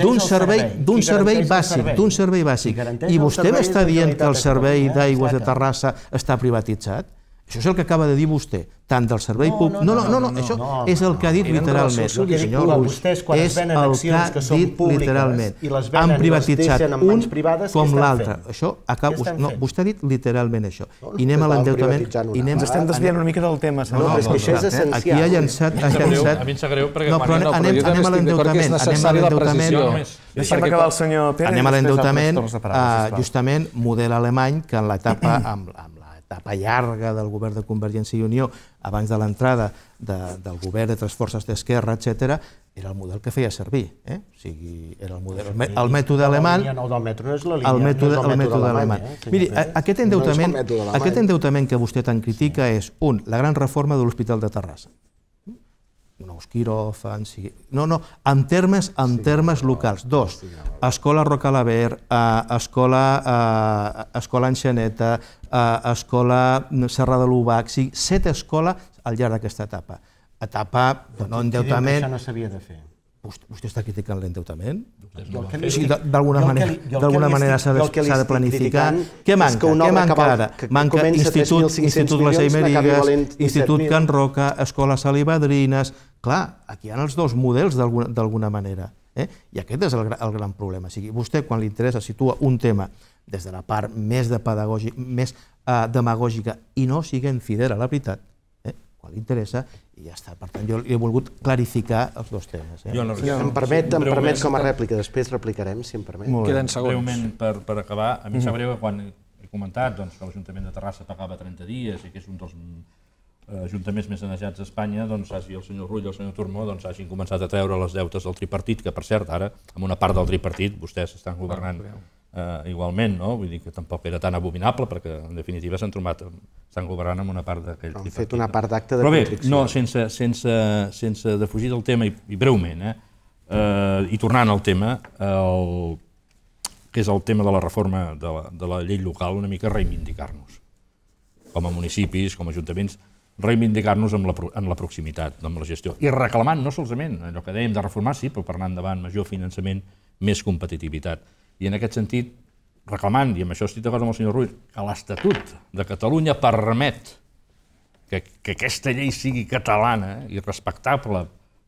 D'un servei, d'un servei bàsic, d'un servei bàsic. I vostè m'està dient que el servei d'aigües de Terrassa està privatitzat? Això és el que acaba de dir vostè, tant del servei no, públic... No no no, no, no, això és el que ha dit literalment. Jo li dic a vostès quan es venen accions que, que són públiques i les venen han privatitzat i les en mans privades, com l'altre. Això acaba... No, vostè ha dit literalment això. I anem a l'endeutament... I anem Ens estem desviant una mica del tema. No, no, és que això és essencial. Eh, aquí ha llançat... Ha llançat... A mi em sap greu perquè... No, però anem, anem a l'endeutament. Anem a l'endeutament. Deixa'm acabar el senyor Pérez. Anem a l'endeutament, eh, justament, model alemany, que en l'etapa amb etapa llarga del govern de Convergència i Unió abans de l'entrada de, del govern de tres forces d'esquerra, etc, era el model que feia servir. Eh? O sigui, era el, model, el, el mètode alemany... La línia 9 del metro no és la línia, el mètode, no és el mètode alemany. Eh, Miri, aquest endeutament, no aquest endeutament que vostè tant critica és, un, la gran reforma de l'Hospital de Terrassa Nouskirov, Ansi... No, no, en termes, en sí, termes no, locals. Dos, Escola Rocalaver, eh, Escola, eh, Escola Enxaneta, eh, Escola Serra de l'Ubac, sí, set escola al llarg d'aquesta etapa. Etapa d'endeutament... endeutament... això no s'havia de fer. Vostè, vostè està criticant l'endeutament? Sí, D'alguna manera, manera s'ha de, de planificar. Què manca? Que què manca que ara? Que manca Institut, Institut Les Eimerigas, Institut Can Roca, Escola Salivadrines... Clar, aquí hi ha els dos models d'alguna manera. Eh? I aquest és el, el gran problema. O sigui, vostè, quan li interessa, situa un tema des de la part més de pedagògica, més eh, demagògica i no siguent fidel a la veritat, qual interessa, i ja està. Per tant, jo he volgut clarificar els dos temes. Eh? Jo no, em permet, em permet com a rèplica, després replicarem, si em permet. Queden segons. Breument, per, per acabar, a mi em sap mm. greu que quan he comentat doncs, que l'Ajuntament de Terrassa pagava 30 dies i que és un dels eh, ajuntaments més sanejats d'Espanya, doncs hagi el senyor Rull i el senyor Turmó doncs, hagin començat a treure les deutes del tripartit, que per cert, ara, amb una part del tripartit, vostès estan governant ah, eh, igualment, no? vull dir que tampoc era tan abominable perquè en definitiva s'han trobat, s'han governat amb una part d'aquell Han fet una part d'acte de Però bé, no, sense, sense, sense defugir del tema i, i breument, eh, eh, i tornant al tema, el, que és el tema de la reforma de la, de la llei local, una mica reivindicar-nos com a municipis, com a ajuntaments, reivindicar-nos en, la, en la proximitat, amb la gestió, i reclamant no solament allò que dèiem de reformar, sí, però per anar endavant major finançament, més competitivitat. I en aquest sentit, reclamant, i amb això estic d'acord amb el senyor Ruiz, que l'Estatut de Catalunya permet que, que aquesta llei sigui catalana i respectable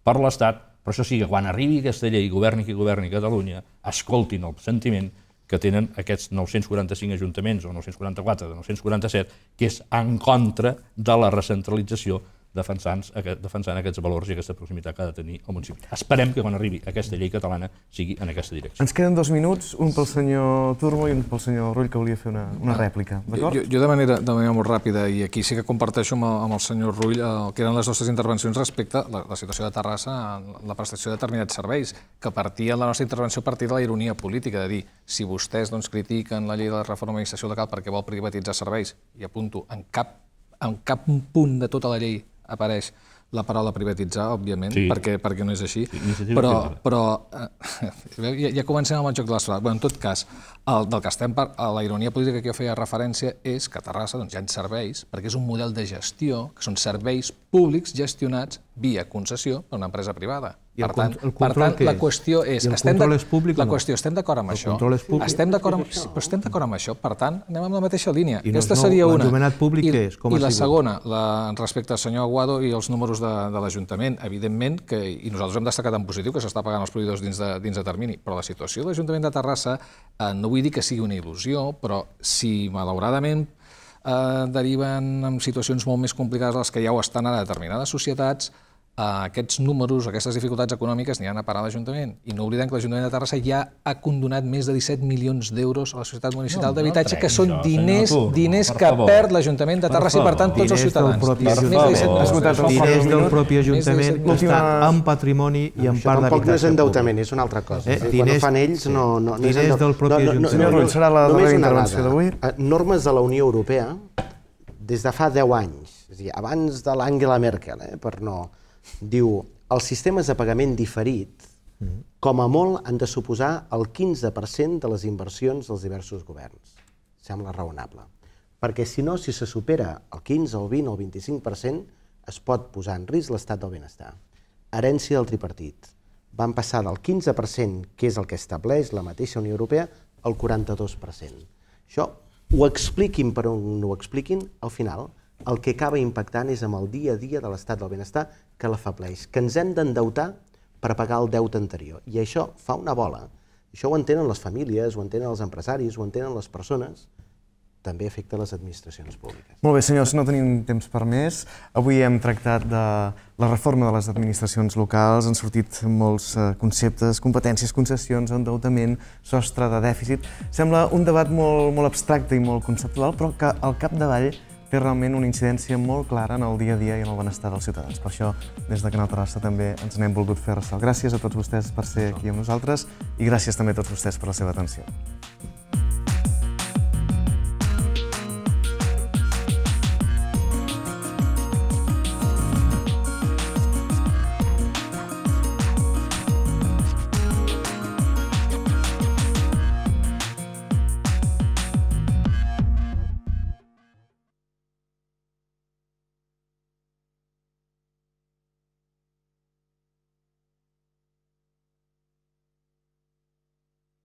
per l'Estat, però això sí, que quan arribi aquesta llei, governi qui governi Catalunya, escoltin el sentiment que tenen aquests 945 ajuntaments, o 944 de 947, que és en contra de la recentralització defensant, defensant aquests valors i aquesta proximitat que ha de tenir el municipi. Esperem que quan arribi aquesta llei catalana sigui en aquesta direcció. Ens queden dos minuts, un pel senyor Turmo i un pel senyor Rull, que volia fer una, una ah, rèplica, d'acord? Jo, jo de, manera, de manera molt ràpida, i aquí sí que comparteixo amb el, amb el senyor Rull el que eren les nostres intervencions respecte a la, la situació de Terrassa en la prestació de determinats serveis, que partia, la nostra intervenció partir de la ironia política, de dir, si vostès doncs, critiquen la llei de la reforma de local perquè vol privatitzar serveis, i apunto, en cap en cap punt de tota la llei apareix la paraula privatitzar, òbviament, sí. perquè, perquè no és així, sí, però, però eh, ja, ja comencem amb el joc de les Bueno, en tot cas, el, del que estem per, la ironia política que jo feia referència és que a Terrassa doncs, hi ha serveis, perquè és un model de gestió, que són serveis públics gestionats via concessió a una empresa privada. I per tant, el per tant la qüestió és... I el estem control és públic La qüestió, estem d'acord amb el això? Control és públic. Estem d'acord amb, sí, però estem d'acord amb això, per tant, anem amb la mateixa línia. I Aquesta no, seria una. públic I, què és? Com I la segona, la, respecte al senyor Aguado i els números de, de l'Ajuntament, evidentment, que, i nosaltres hem destacat en positiu que s'està pagant els proveïdors dins de, dins de termini, però la situació de l'Ajuntament de Terrassa, eh, no vull dir que sigui una il·lusió, però si malauradament eh, deriven en situacions molt més complicades les que ja ho estan a determinades societats, Eh, aquests números, aquestes dificultats econòmiques aniran a parar a l'Ajuntament. I no oblidem que l'Ajuntament de Terrassa ja ha condonat més de 17 milions d'euros a la Societat Municipal no, d'Habitatge, no que són diners no, diners que perd l'Ajuntament de Terrassa i, per tant, tots els ciutadans. Diners del propi Ajuntament, diners del propi ajuntament que està en patrimoni i en part d'habitatge. Tampoc no és eh, endeutament, és una altra cosa. Quan ho fan ells no, no, és del propi Ajuntament. serà la darrera intervenció d'avui? Eh, normes de la Unió Europea des de fa 10 anys, és a dir, abans de l'Àngela Merkel, eh, per no Diu, els sistemes de pagament diferit, com a molt, han de suposar el 15% de les inversions dels diversos governs. Sembla raonable. Perquè, si no, si se supera el 15, el 20 o el 25%, es pot posar en risc l'estat del benestar. Herència del tripartit. Van passar del 15%, que és el que estableix la mateixa Unió Europea, al 42%. Això ho expliquin per on ho expliquin, al final el que acaba impactant és amb el dia a dia de l'estat del benestar que l'afableix, que ens hem d'endeutar per pagar el deute anterior. I això fa una bola. Això ho entenen les famílies, ho entenen els empresaris, ho entenen les persones, també afecta les administracions públiques. Molt bé, senyors, no tenim temps per més. Avui hem tractat de la reforma de les administracions locals, han sortit molts eh, conceptes, competències, concessions, endeutament, sostre de dèficit. Sembla un debat molt, molt abstracte i molt conceptual, però que al capdavall té realment una incidència molt clara en el dia a dia i en el benestar dels ciutadans. Per això, des de Canal Terrassa també ens n'hem volgut fer ressò. Gràcies a tots vostès per ser aquí amb nosaltres i gràcies també a tots vostès per la seva atenció.